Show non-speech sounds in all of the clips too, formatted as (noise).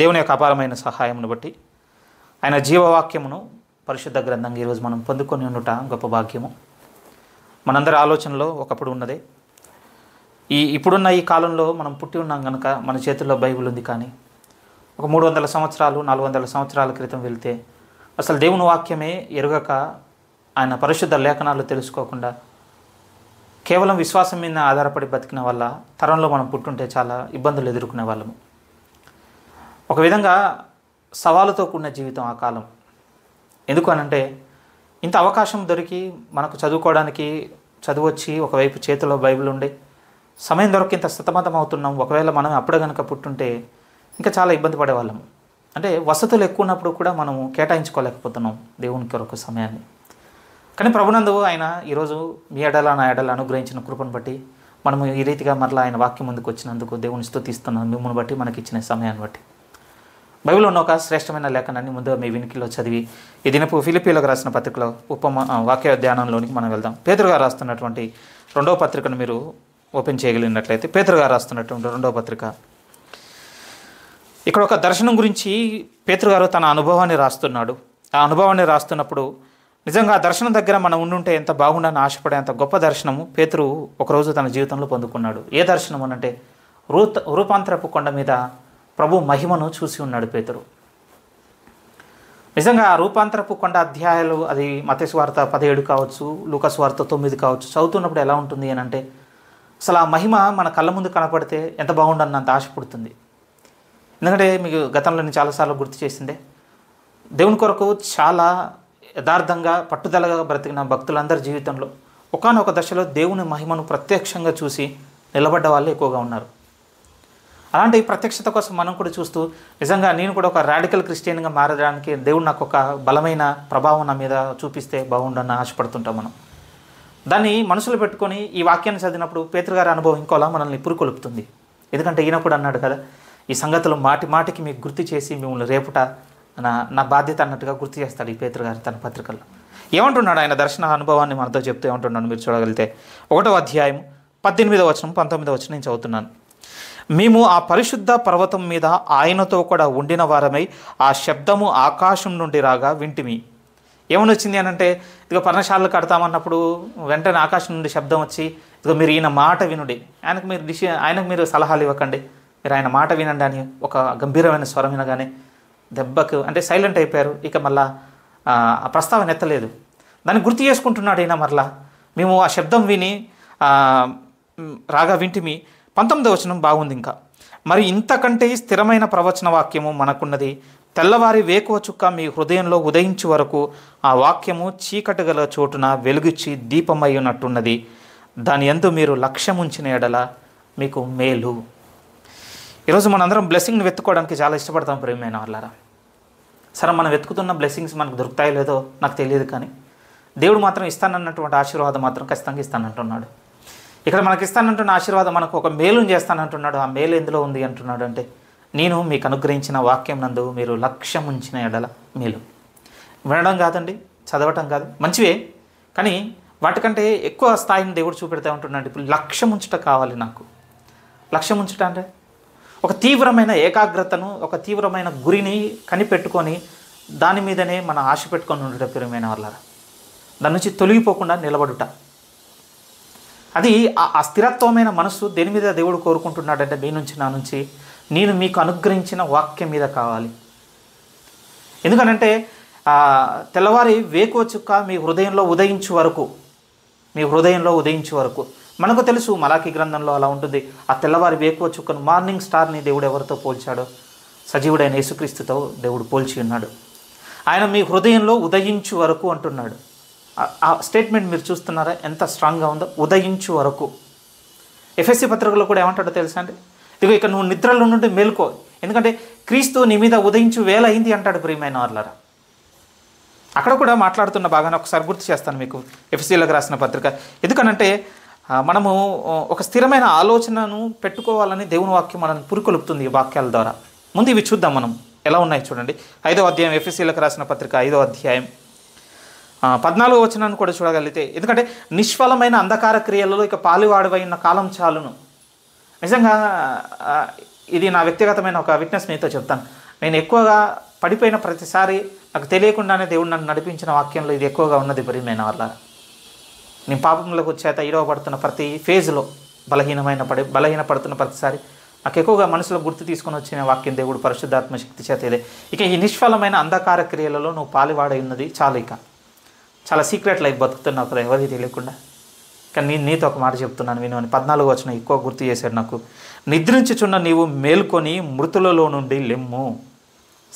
దేవుని యొక్క అపారమైన సహాయమును బట్టి ఆయన జీవవాక్యమును పరిశుద్ధ గ్రంథంగా ఈరోజు మనం పొందుకొని ఉండుట గొప్ప భాగ్యము మనందరి ఆలోచనలో ఒకప్పుడు ఉన్నదే ఈ ఇప్పుడున్న ఈ కాలంలో మనం పుట్టి ఉన్నాం కనుక మన చేతుల్లో బైబిల్ ఉంది కానీ ఒక మూడు వందల సంవత్సరాలు నాలుగు వందల సంవత్సరాల క్రితం వెళితే అసలు దేవుని వాక్యమే ఎరగక ఆయన పరిశుద్ధ లేఖనాలు తెలుసుకోకుండా కేవలం విశ్వాసం మీద ఆధారపడి బతికిన వల్ల తరంలో మనం పుట్టుంటే చాలా ఇబ్బందులు ఎదుర్కొనే వాళ్ళము ఒక విధంగా సవాలుతో కూడిన జీవితం ఆ కాలం ఎందుకు అనంటే ఇంత అవకాశం దొరికి మనకు చదువుకోవడానికి చదువు వచ్చి ఒకవైపు చేతిలో బైబిల్ ఉండి సమయం దొరక ఇంత అవుతున్నాం ఒకవేళ మనం అప్పుడే కనుక పుట్టుంటే ఇంకా చాలా ఇబ్బంది పడేవాళ్ళము అంటే వసతులు ఎక్కువ ఉన్నప్పుడు కూడా మనం కేటాయించుకోలేకపోతున్నాం దేవుని కొరకు సమయాన్ని కానీ ప్రభునందు ఆయన ఈరోజు మీ ఎడల నా ఎడల అనుగ్రహించిన కృపను బట్టి మనము ఈ రీతిగా మరలా ఆయన వాక్యం ముందుకు వచ్చినందుకు దేవుని స్థుతిస్తున్నాం మిమ్మల్ని బట్టి ఇచ్చిన సమయాన్ని బట్టి బైబిల్ ఉన్న ఒక శ్రేష్టమైన లేఖనాన్ని ముందుగా మీ వినికిలో చదివి ఈ దినపు ఫిలిపీలకు రాసిన పత్రికలో ఉపమ వాక్య ధ్యానంలోనికి మనం వెళ్దాం పేదరుగా రాస్తున్నటువంటి రెండవ పత్రికను మీరు ఓపెన్ చేయగలిగినట్లయితే పేదరుగా రాస్తున్నటువంటి రెండవ పత్రిక ఇక్కడ ఒక దర్శనం గురించి పేతృగారు తన అనుభవాన్ని రాస్తున్నాడు ఆ అనుభవాన్ని రాస్తున్నప్పుడు నిజంగా ఆ దర్శనం దగ్గర మనం ఉండుంటే ఎంత బాగుండని ఆశపడే అంత గొప్ప దర్శనము పేతురు ఒకరోజు తన జీవితంలో పొందుకున్నాడు ఏ దర్శనం అనంటే రూత రూపాంతరపు కొండ మీద ప్రభు మహిమను చూసి ఉన్నాడు పేతురు నిజంగా రూపాంతరపు కొండ అధ్యాయాలు అది మతేశ్వార్త పదిహేడు కావచ్చు లూకస్వార్త తొమ్మిది కావచ్చు చదువుతున్నప్పుడు ఎలా ఉంటుంది అని అంటే అసలు ఆ మహిమ మన కళ్ళ ముందు కనపడితే ఎంత బాగుండన్నంత ఆశ పుడుతుంది ఎందుకంటే మీకు గతంలో నేను చాలాసార్లు గుర్తు చేసిందే దేవుని కొరకు చాలా యథార్థంగా పట్టుదలగా బ్రతికిన భక్తులందరి జీవితంలో ఒకనొక దశలో దేవుని మహిమను ప్రత్యక్షంగా చూసి నిలబడ్డ వాళ్ళే ఎక్కువగా ఉన్నారు అలాంటి ప్రత్యక్షత కోసం మనం కూడా చూస్తూ నిజంగా నేను కూడా ఒక రాడికల్ క్రిస్టియన్గా మారడానికి దేవుడు నాకు ఒక బలమైన ప్రభావం నా మీద చూపిస్తే బాగుండని ఆశపడుతుంటాం మనం దాన్ని మనసులో పెట్టుకొని ఈ వాక్యాన్ని చదివినప్పుడు పేతృగారి అనుభవం ఇంకోలా మనల్ని ఇప్పుడు కొలుపుతుంది ఎందుకంటే ఈయన కూడా అన్నాడు కదా ఈ సంగతులు మాటి మాటికి మీకు గుర్తు చేసి మిమ్మల్ని రేపుట నా నా బాధ్యత అన్నట్టుగా గుర్తు చేస్తాడు ఈ పేతృగారి తన పత్రికల్లో ఏమంటున్నాడు ఆయన దర్శన అనుభవాన్ని మనతో చెప్తూ ఏమంటున్నాడు మీరు చూడగలిగితే ఒకటో అధ్యాయం పద్దెనిమిదో వచనం పంతొమ్మిదో వచనం నేను చదువుతున్నాను మేము ఆ పరిశుద్ధ పర్వతం మీద ఆయనతో కూడా ఉండిన వారమై ఆ శబ్దము ఆకాశం నుండి రాగా వింటిమి ఏమని వచ్చింది అని అంటే ఇదిగో పర్ణశాలలు కడతామన్నప్పుడు వెంటనే ఆకాశం నుండి శబ్దం వచ్చి ఇదిగో మీరు ఈయన మాట వినుడి ఆయనకు మీరు డిసి ఆయనకు మీరు సలహాలు ఇవ్వకండి మీరు ఆయన మాట వినండి అని ఒక గంభీరమైన స్వరం వినగానే దెబ్బకు అంటే సైలెంట్ అయిపోయారు ఇక మళ్ళా ఆ ప్రస్తావన ఎత్తలేదు దాన్ని గుర్తు చేసుకుంటున్నాడు ఈయన మరలా మేము ఆ శబ్దం విని రాగా వింటిమి పంతొమ్మిదవ వచనం బాగుంది ఇంకా మరి ఇంతకంటే స్థిరమైన ప్రవచన వాక్యము మనకున్నది తెల్లవారి వేకువ చుక్క మీ హృదయంలో ఉదయించే వరకు ఆ వాక్యము చీకటి గల చోటున వెలుగుచ్చి దీపమై దాని ఎందు మీరు లక్ష్యముంచిన ఎడల మీకు మేలు ఈరోజు మనందరం బ్లెస్సింగ్ని వెతుక్కోవడానికి చాలా ఇష్టపడతాం ప్రేమైన వాళ్ళరా సరే మనం వెతుకుతున్న బ్లెస్సింగ్స్ మనకు దొరుకుతాయో లేదో నాకు తెలియదు కానీ దేవుడు మాత్రం ఇస్తానన్నటువంటి ఆశీర్వాదం మాత్రం ఖచ్చితంగా ఇస్తానంటున్నాడు ఇక్కడ మనకిస్తానంటున్న ఆశీర్వాదం మనకు ఒక మేలు చేస్తానంటున్నాడు ఆ మేలు ఎందులో ఉంది అంటున్నాడు అంటే నేను మీకు అనుగ్రహించిన వాక్యం నందు మీరు లక్ష్యం ఉంచిన ఎడల మేలు వినడం కాదండి చదవటం కాదు మంచివే కానీ వాటికంటే ఎక్కువ స్థాయిని దేవుడు చూపెడతా ఉంటున్నాడు ఇప్పుడు లక్ష్యం ఉంచుట కావాలి నాకు లక్ష్యం ఉంచుట అంటే ఒక తీవ్రమైన ఏకాగ్రతను ఒక తీవ్రమైన గురిని కనిపెట్టుకొని దాని మీదనే మన ఆశ పెట్టుకొని ఉండటం ప్రియమైన వాళ్ళ దాని నుంచి తొలగిపోకుండా నిలబడుట అది ఆ అస్థిరత్వమైన మనసు దేని మీద దేవుడు కోరుకుంటున్నాడంటే మీ నుంచి నా నుంచి నేను మీకు అనుగ్రహించిన వాక్యం మీద కావాలి ఎందుకనంటే తెల్లవారి వేకువ చుక్క మీ హృదయంలో ఉదయించు వరకు మీ హృదయంలో ఉదయించు వరకు మనకు తెలుసు మలాఖీ గ్రంథంలో అలా ఉంటుంది ఆ తెల్లవారి వేకువ చుక్కను మార్నింగ్ స్టార్ని దేవుడు ఎవరితో పోల్చాడో సజీవుడైన యేసుక్రీస్తుతో దేవుడు పోల్చి ఉన్నాడు ఆయన మీ హృదయంలో ఉదయించు వరకు అంటున్నాడు ఆ స్టేట్మెంట్ మీరు చూస్తున్నారా ఎంత స్ట్రాంగ్గా ఉందో ఉదయించు వరకు ఎఫ్ఎస్సి పత్రికలో కూడా ఏమంటాడో తెలుసా అండి ఇదిగో ఇక్కడ నువ్వు నిద్రలో నుండి మేల్కో ఎందుకంటే క్రీస్తు నీ మీద ఉదయించు వేల అయింది అంటాడు ప్రియమైన వాళ్ళరా అక్కడ కూడా మాట్లాడుతున్న బాగానే ఒకసారి గుర్తు చేస్తాను మీకు ఎఫ్సీలకు రాసిన పత్రిక ఎందుకనంటే మనము ఒక స్థిరమైన ఆలోచనను పెట్టుకోవాలని దేవుని వాక్యం మనల్ని పురుకొలుపుతుంది ఈ వాక్యాల ద్వారా ముందు ఇవి చూద్దాం మనం ఎలా ఉన్నాయి చూడండి ఐదో అధ్యాయం ఎఫ్ఎస్సీలకు రాసిన పత్రిక ఐదో అధ్యాయం పద్నాలుగు వచనాన్ని కూడా చూడగలిగితే ఎందుకంటే నిష్ఫలమైన అంధకార క్రియలలో ఇక పాలువాడువైన కాలం చాలును నిజంగా ఇది నా వ్యక్తిగతమైన ఒక విట్నెస్ మీతో చెప్తాను నేను ఎక్కువగా పడిపోయిన ప్రతిసారి నాకు తెలియకుండానే దేవుడు నన్ను నడిపించిన వాక్యంలో ఇది ఎక్కువగా ఉన్నది ప్రియమైన వల్ల నేను పాపములకు చేత ఇడవబడుతున్న ప్రతి ఫేజ్లో బలహీనమైన పడి బలహీనపడుతున్న ప్రతిసారి నాకు ఎక్కువగా మనసులో గుర్తు తీసుకొని వచ్చిన వాక్యం దేవుడు పరిశుద్ధాత్మ శక్తి చేత ఇదే ఇక ఈ నిష్ఫలమైన అంధకార క్రియలలో నువ్వు పాలివాడై ఉన్నది చాలు ఇక చాలా సీక్రెట్ లైఫ్ బతుకుతున్నావు కదా ఎవరికి తెలియకుండా కానీ నేను నీతో ఒక మాట చెప్తున్నాను విను అని పద్నాలుగు వచ్చిన ఎక్కువ గుర్తు చేశాడు నాకు నిద్రించుచున్న నీవు మేల్కొని మృతులలో నుండి లెమ్ము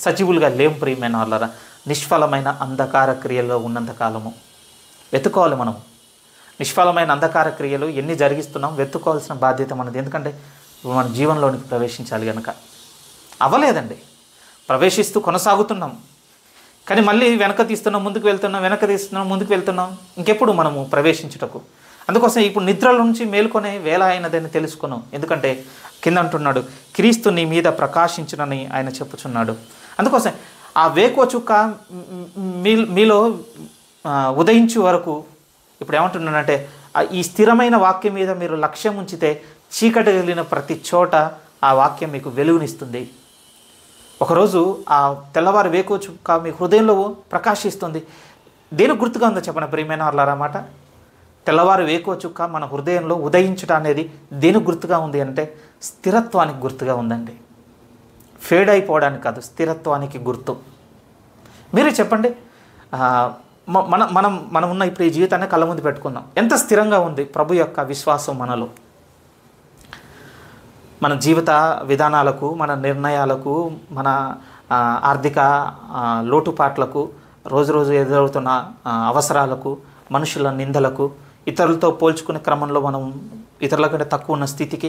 సజీవులుగా లేం ప్రియమైన వాళ్ళరా నిష్ఫలమైన అంధకార క్రియల్లో ఉన్నంత కాలము వెతుకోవాలి మనం నిష్ఫలమైన అంధకార క్రియలు ఎన్ని జరిగిస్తున్నాం వెతుకోవాల్సిన బాధ్యత మనది ఎందుకంటే మన జీవనలోనికి ప్రవేశించాలి కనుక అవ్వలేదండి ప్రవేశిస్తూ కొనసాగుతున్నాం కానీ మళ్ళీ వెనక తీస్తున్నాం ముందుకు వెళ్తున్నాం వెనక తీస్తున్నాం ముందుకు వెళ్తున్నాం ఇంకెప్పుడు మనము ప్రవేశించుటకు అందుకోసం ఇప్పుడు నిద్రల నుంచి మేల్కొనే వేళ అయినదని తెలుసుకున్నాం ఎందుకంటే కింద అంటున్నాడు క్రీస్తు నీ మీద ప్రకాశించునని ఆయన చెప్పుచున్నాడు అందుకోసం ఆ వేకో చుక్క మీ మీలో ఉదయించు వరకు ఇప్పుడు ఏమంటున్నానంటే ఈ స్థిరమైన వాక్యం మీద మీరు లక్ష్యం ఉంచితే చీకటి వెళ్ళిన ప్రతి చోట ఆ వాక్యం మీకు వెలుగునిస్తుంది ఒకరోజు ఆ తెల్లవారు వేకోచు మీ హృదయంలో ప్రకాశిస్తుంది దేనికి గుర్తుగా ఉందో చెప్పండి ప్రియమైన వాళ్ళారన్నమాట తెల్లవారు వేకోచుక్క మన హృదయంలో ఉదయించడం అనేది దేనికి గుర్తుగా ఉంది అంటే స్థిరత్వానికి గుర్తుగా ఉందండి ఫేడ్ అయిపోవడానికి కాదు స్థిరత్వానికి గుర్తు మీరు చెప్పండి మన మనం మనం ఉన్న ఇప్పుడు ఈ జీవితాన్ని కళ్ళ ముందు పెట్టుకుందాం ఎంత స్థిరంగా ఉంది ప్రభు యొక్క విశ్వాసం మనలో మన జీవిత విధానాలకు మన నిర్ణయాలకు మన ఆర్థిక లోటుపాట్లకు రోజు రోజు ఎదురవుతున్న అవసరాలకు మనుషుల నిందలకు ఇతరులతో పోల్చుకునే క్రమంలో మనం ఇతరుల కంటే తక్కువ ఉన్న స్థితికి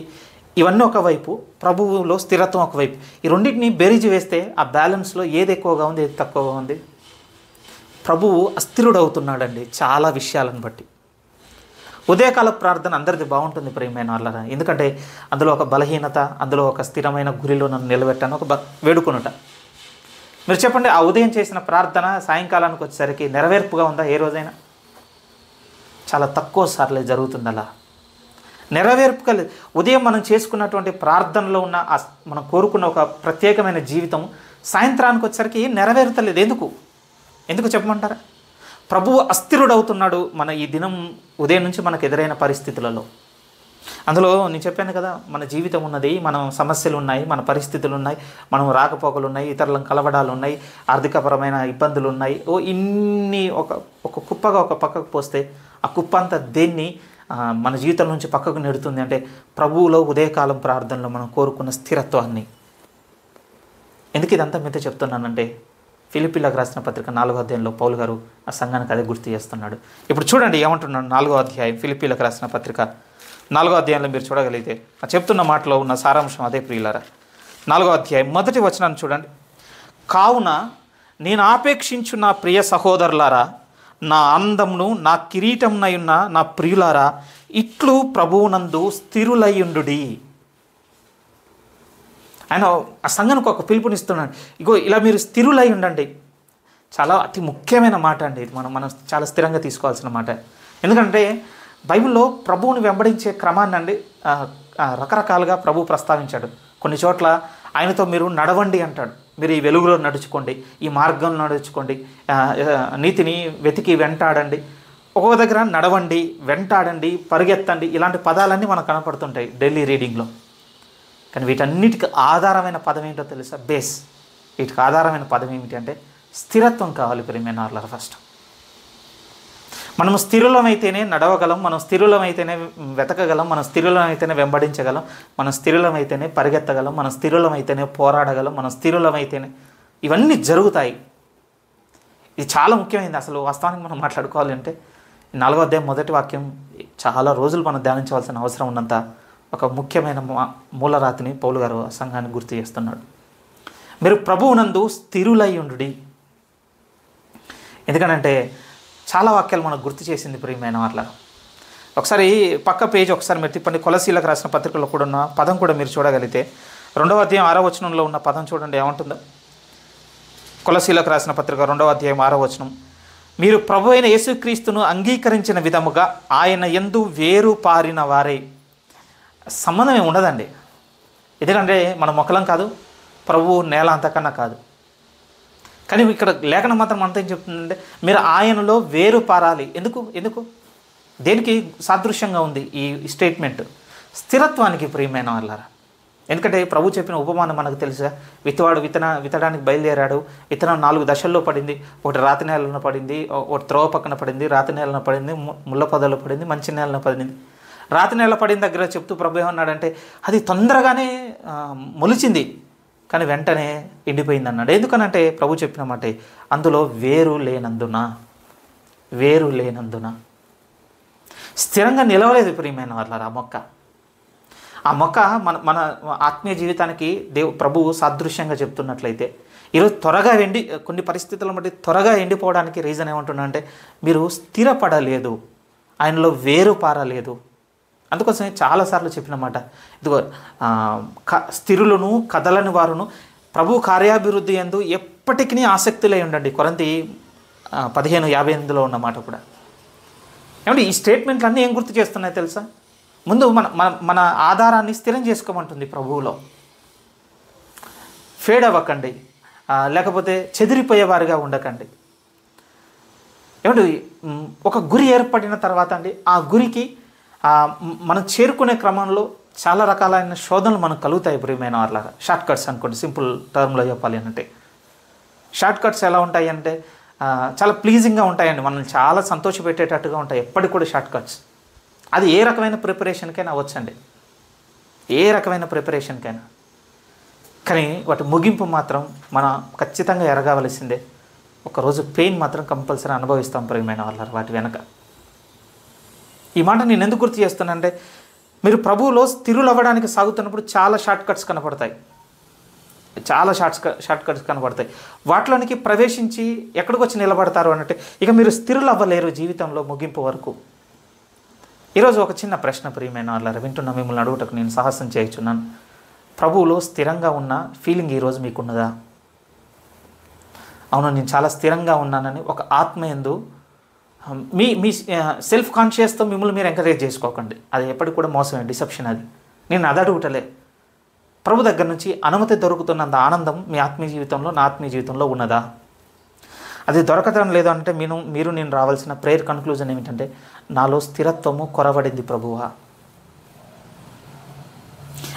ఇవన్నీ ఒకవైపు ప్రభువులో స్థిరత్వం ఒకవైపు ఈ రెండింటిని బేరీజు వేస్తే ఆ బ్యాలెన్స్లో ఏది ఎక్కువగా ఉంది ఏది తక్కువగా ఉంది ప్రభువు అస్థిరుడవుతున్నాడండి చాలా విషయాలను బట్టి ఉదయకాల ప్రార్థన అందరిది బాగుంటుంది ప్రియమైన వాళ్ళ ఎందుకంటే అందులో ఒక బలహీనత అందులో ఒక స్థిరమైన గురిలో నన్ను నిలబెట్టాను ఒక వేడుకొనుట మీరు చెప్పండి ఆ ఉదయం చేసిన ప్రార్థన సాయంకాలానికి వచ్చేసరికి నెరవేర్పుగా ఉందా ఏ రోజైనా చాలా తక్కువ సార్లే జరుగుతుంది అలా నెరవేర్పుగా ఉదయం మనం చేసుకున్నటువంటి ప్రార్థనలో ఉన్న మనం కోరుకున్న ఒక ప్రత్యేకమైన జీవితం సాయంత్రానికి వచ్చేసరికి నెరవేరుతలేదు ఎందుకు ఎందుకు చెప్పమంటారా ప్రభువు అస్థిరుడవుతున్నాడు మన ఈ దినం ఉదయం నుంచి మనకు ఎదురైన పరిస్థితులలో అందులో నేను చెప్పాను కదా మన జీవితం ఉన్నది మనం సమస్యలు ఉన్నాయి మన పరిస్థితులు ఉన్నాయి మనం రాకపోకలు ఉన్నాయి ఇతరులను కలవడాలు ఉన్నాయి ఆర్థికపరమైన ఇబ్బందులు ఉన్నాయి ఓ ఇన్ని ఒక ఒక కుప్పగా ఒక పక్కకు పోస్తే ఆ కుప్ప అంతా దేన్ని మన జీవితం నుంచి పక్కకు నెడుతుంది అంటే ప్రభువులో ఉదయకాలం ప్రార్థనలో మనం కోరుకున్న స్థిరత్వాన్ని ఎందుకు ఇదంతా మీద చెప్తున్నానంటే ఫిలిపిల్లకు రాసిన పత్రిక నాలుగో అధ్యాయంలో పౌలు గారు ఆ సంఘానికి అదే గుర్తు చేస్తున్నాడు ఇప్పుడు చూడండి ఏమంటున్నాడు నాలుగో అధ్యాయం ఫిలిపిల్లకు రాసిన పత్రిక నాలుగో అధ్యాయంలో మీరు చూడగలిగితే చెప్తున్న మాటలో ఉన్న సారాంశం అదే ప్రియులారా నాలుగో అధ్యాయం మొదటి వచనాన్ని చూడండి కావున నేను ఆపేక్షించు నా ప్రియ సహోదరులారా నా అందమును నా కిరీటంనయున్న నా ప్రియులారా ఇట్లు ప్రభువునందు స్థిరులయ్యుండు ఆయన ఆ సంఘానికి ఒక పిలుపునిస్తున్నాడు ఇగో ఇలా మీరు స్థిరులై ఉండండి చాలా అతి ముఖ్యమైన మాట అండి ఇది మనం మనం చాలా స్థిరంగా తీసుకోవాల్సిన మాట ఎందుకంటే బైబిల్లో ప్రభువుని వెంబడించే క్రమాన్ని అండి రకరకాలుగా ప్రభు ప్రస్తావించాడు కొన్ని చోట్ల ఆయనతో మీరు నడవండి అంటాడు మీరు ఈ వెలుగులో నడుచుకోండి ఈ మార్గంలో నడుచుకోండి నీతిని వెతికి వెంటాడండి ఒక్కొక్క దగ్గర నడవండి వెంటాడండి పరిగెత్తండి ఇలాంటి పదాలన్నీ మనకు కనపడుతుంటాయి డైలీ రీడింగ్లో కానీ వీటన్నిటికి ఆధారమైన పదం ఏంటో తెలుసా బేస్ వీటికి ఆధారమైన పదం ఏమిటి అంటే స్థిరత్వం కావాలి ప్రేమేనార్లర్ ఫస్ట్ మనం స్థిరులమైతేనే నడవగలం మనం స్థిరులమైతేనే వెతకగలం మనం స్థిరులమైతేనే వెంబడించగలం మనం స్థిరులమైతేనే పరిగెత్తగలం మనం స్థిరులమైతేనే పోరాడగలం మనం స్థిరులమైతేనే ఇవన్నీ జరుగుతాయి ఇది చాలా ముఖ్యమైనది అసలు వాస్తవానికి మనం మాట్లాడుకోవాలంటే నాలుగో అధ్యాయం మొదటి వాక్యం చాలా రోజులు మనం ధ్యానించవలసిన అవసరం ఉన్నంత ఒక ముఖ్యమైన మూలరాతిని పౌలు గారు సంఘాన్ని గుర్తు చేస్తున్నాడు మీరు ప్రభువునందు ఉండు ఎందుకనంటే చాలా వాక్యాలు మనకు గుర్తు చేసింది ప్రియమైన వాళ్ళ ఒకసారి పక్క పేజ్ ఒకసారి మీరు తిప్పండి కొలసీలకు రాసిన పత్రికలో కూడా ఉన్న పదం కూడా మీరు చూడగలిగితే రెండవ అధ్యాయం ఆరో వచనంలో ఉన్న పదం చూడండి ఏముంటుందో కొలసీలకు రాసిన పత్రిక రెండవ అధ్యాయం ఆరో వచనం మీరు ప్రభు అయిన యేసుక్రీస్తును అంగీకరించిన విధముగా ఆయన ఎందు వేరు పారిన వారే సంబంధం ఏమి ఉండదండి ఎందుకంటే మన మొక్కలం కాదు ప్రభువు నేల అంతకన్నా కాదు కానీ ఇక్కడ లేఖనం మాత్రం అంత ఏం చెప్తుందంటే మీరు ఆయనలో వేరు పారాలి ఎందుకు ఎందుకు దేనికి సాదృశ్యంగా ఉంది ఈ స్టేట్మెంట్ స్థిరత్వానికి ప్రియమైన వాళ్ళారా ఎందుకంటే ప్రభు చెప్పిన ఉపమానం మనకు తెలుసా విత్తవాడు విత్తన విత్తడానికి బయలుదేరాడు విత్తనం నాలుగు దశల్లో పడింది ఒకటి రాతి నేలను పడింది ఒకటి త్రోవ పక్కన పడింది రాతి నేలను పడింది ముళ్ళ పొదలు పడింది మంచి నేలను పడింది రాతి నిలబడిన దగ్గర చెప్తూ ప్రభు ఏమన్నాడంటే అది తొందరగానే మొలిచింది కానీ వెంటనే ఎండిపోయింది అన్నాడు ఎందుకనంటే ప్రభు చెప్పిన మాట అందులో వేరు లేనందున వేరు లేనందున స్థిరంగా నిలవలేదు ప్రియమైన వాళ్ళ ఆ మొక్క ఆ మొక్క మన మన ఆత్మీయ జీవితానికి దేవు ప్రభువు సాదృశ్యంగా చెప్తున్నట్లయితే ఈరోజు త్వరగా ఎండి కొన్ని పరిస్థితులను బట్టి త్వరగా ఎండిపోవడానికి రీజన్ ఏమంటున్నా అంటే మీరు స్థిరపడలేదు ఆయనలో వేరు పారలేదు అందుకోసమే చాలాసార్లు చెప్పిన మాట ఇదిగో క స్థిరులను కథలని వారును ప్రభు కార్యాభివృద్ధి ఎందు ఎప్పటికీ ఆసక్తులై ఉండండి కొరంతి పదిహేను యాభై ఎనిమిదిలో ఉన్న మాట కూడా ఏమంటే ఈ స్టేట్మెంట్లు అన్నీ ఏం గుర్తు చేస్తున్నాయి తెలుసా ముందు మన మన మన ఆధారాన్ని స్థిరం చేసుకోమంటుంది ప్రభువులో ఫేడ్ అవ్వకండి లేకపోతే చెదిరిపోయేవారుగా ఉండకండి ఏమంటే ఒక గురి ఏర్పడిన తర్వాత అండి ఆ గురికి మనం చేరుకునే క్రమంలో చాలా రకాలైన శోధనలు మనకు కలుగుతాయి ప్రియమైన వాళ్ళగా షార్ట్ కట్స్ అనుకోండి సింపుల్ టర్మ్లో చెప్పాలి అంటే షార్ట్ కట్స్ ఎలా ఉంటాయి అంటే చాలా ప్లీజింగ్గా ఉంటాయండి మనల్ని చాలా సంతోషపెట్టేటట్టుగా ఉంటాయి ఎప్పటికి కూడా షార్ట్ కట్స్ అది ఏ రకమైన ప్రిపరేషన్కైనా అవ్వచ్చండి ఏ రకమైన ప్రిపరేషన్కైనా కానీ వాటి ముగింపు మాత్రం మనం ఖచ్చితంగా ఎరగవలసిందే ఒకరోజు పెయిన్ మాత్రం కంపల్సరీ అనుభవిస్తాం ప్రియమైన వాళ్ళ వాటి వెనక ఈ మాట నేను ఎందుకు గుర్తు చేస్తానంటే మీరు ప్రభువులో అవ్వడానికి సాగుతున్నప్పుడు చాలా షార్ట్ కట్స్ కనపడతాయి చాలా షార్ట్స్ షార్ట్ కట్స్ కనపడతాయి వాటిలోనికి ప్రవేశించి ఎక్కడికి వచ్చి నిలబడతారు అన్నట్టు ఇక మీరు స్థిరులు అవ్వలేరు జీవితంలో ముగింపు వరకు ఈరోజు ఒక చిన్న ప్రశ్న ప్రియమైన వాళ్ళ వింటున్న మిమ్మల్ని అడుగుటకు నేను సాహసం చేయుచున్నాను ప్రభువులో స్థిరంగా ఉన్న ఫీలింగ్ ఈరోజు మీకున్నదా అవును నేను చాలా స్థిరంగా ఉన్నానని ఒక ఆత్మ ఎందు మీ మీ సెల్ఫ్ కాన్షియస్తో మిమ్మల్ని మీరు ఎంకరేజ్ చేసుకోకండి అది ఎప్పటికి కూడా మోసమే డిసెప్షన్ అది నేను అదడుగుటలే ప్రభు దగ్గర నుంచి అనుమతి దొరుకుతున్నంత ఆనందం మీ ఆత్మీయ జీవితంలో నా ఆత్మీయ జీవితంలో ఉన్నదా అది దొరకడం లేదు అంటే మీరు మీరు నేను రావాల్సిన ప్రేయర్ కన్క్లూజన్ ఏమిటంటే నాలో స్థిరత్వము కొరబడింది ప్రభువా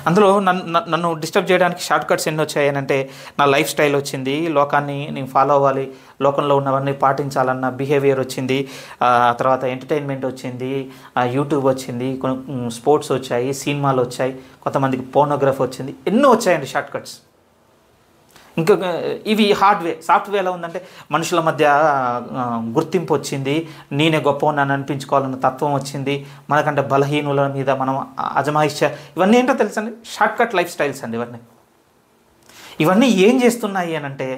అందులో నన్ను నన్ను డిస్టర్బ్ చేయడానికి షార్ట్ కట్స్ ఎన్ని వచ్చాయనంటే నా లైఫ్ స్టైల్ వచ్చింది లోకాన్ని నేను ఫాలో అవ్వాలి లోకంలో ఉన్నవన్నీ పాటించాలన్న బిహేవియర్ వచ్చింది తర్వాత ఎంటర్టైన్మెంట్ వచ్చింది యూట్యూబ్ వచ్చింది కొన్ని స్పోర్ట్స్ వచ్చాయి సినిమాలు వచ్చాయి కొంతమందికి పోర్నోగ్రఫీ వచ్చింది ఎన్నో వచ్చాయండి షార్ట్ కట్స్ ఇంకా ఇవి హార్డ్వేర్ సాఫ్ట్వేర్ ఎలా ఉందంటే మనుషుల మధ్య గుర్తింపు వచ్చింది నేనే గొప్ప నన్ను అనిపించుకోవాలన్న తత్వం వచ్చింది మనకంటే బలహీనుల మీద మనం అజమాయిష ఇవన్నీ ఏంటో అండి షార్ట్కట్ లైఫ్ స్టైల్స్ అండి ఇవన్నీ ఇవన్నీ ఏం చేస్తున్నాయి అని అంటే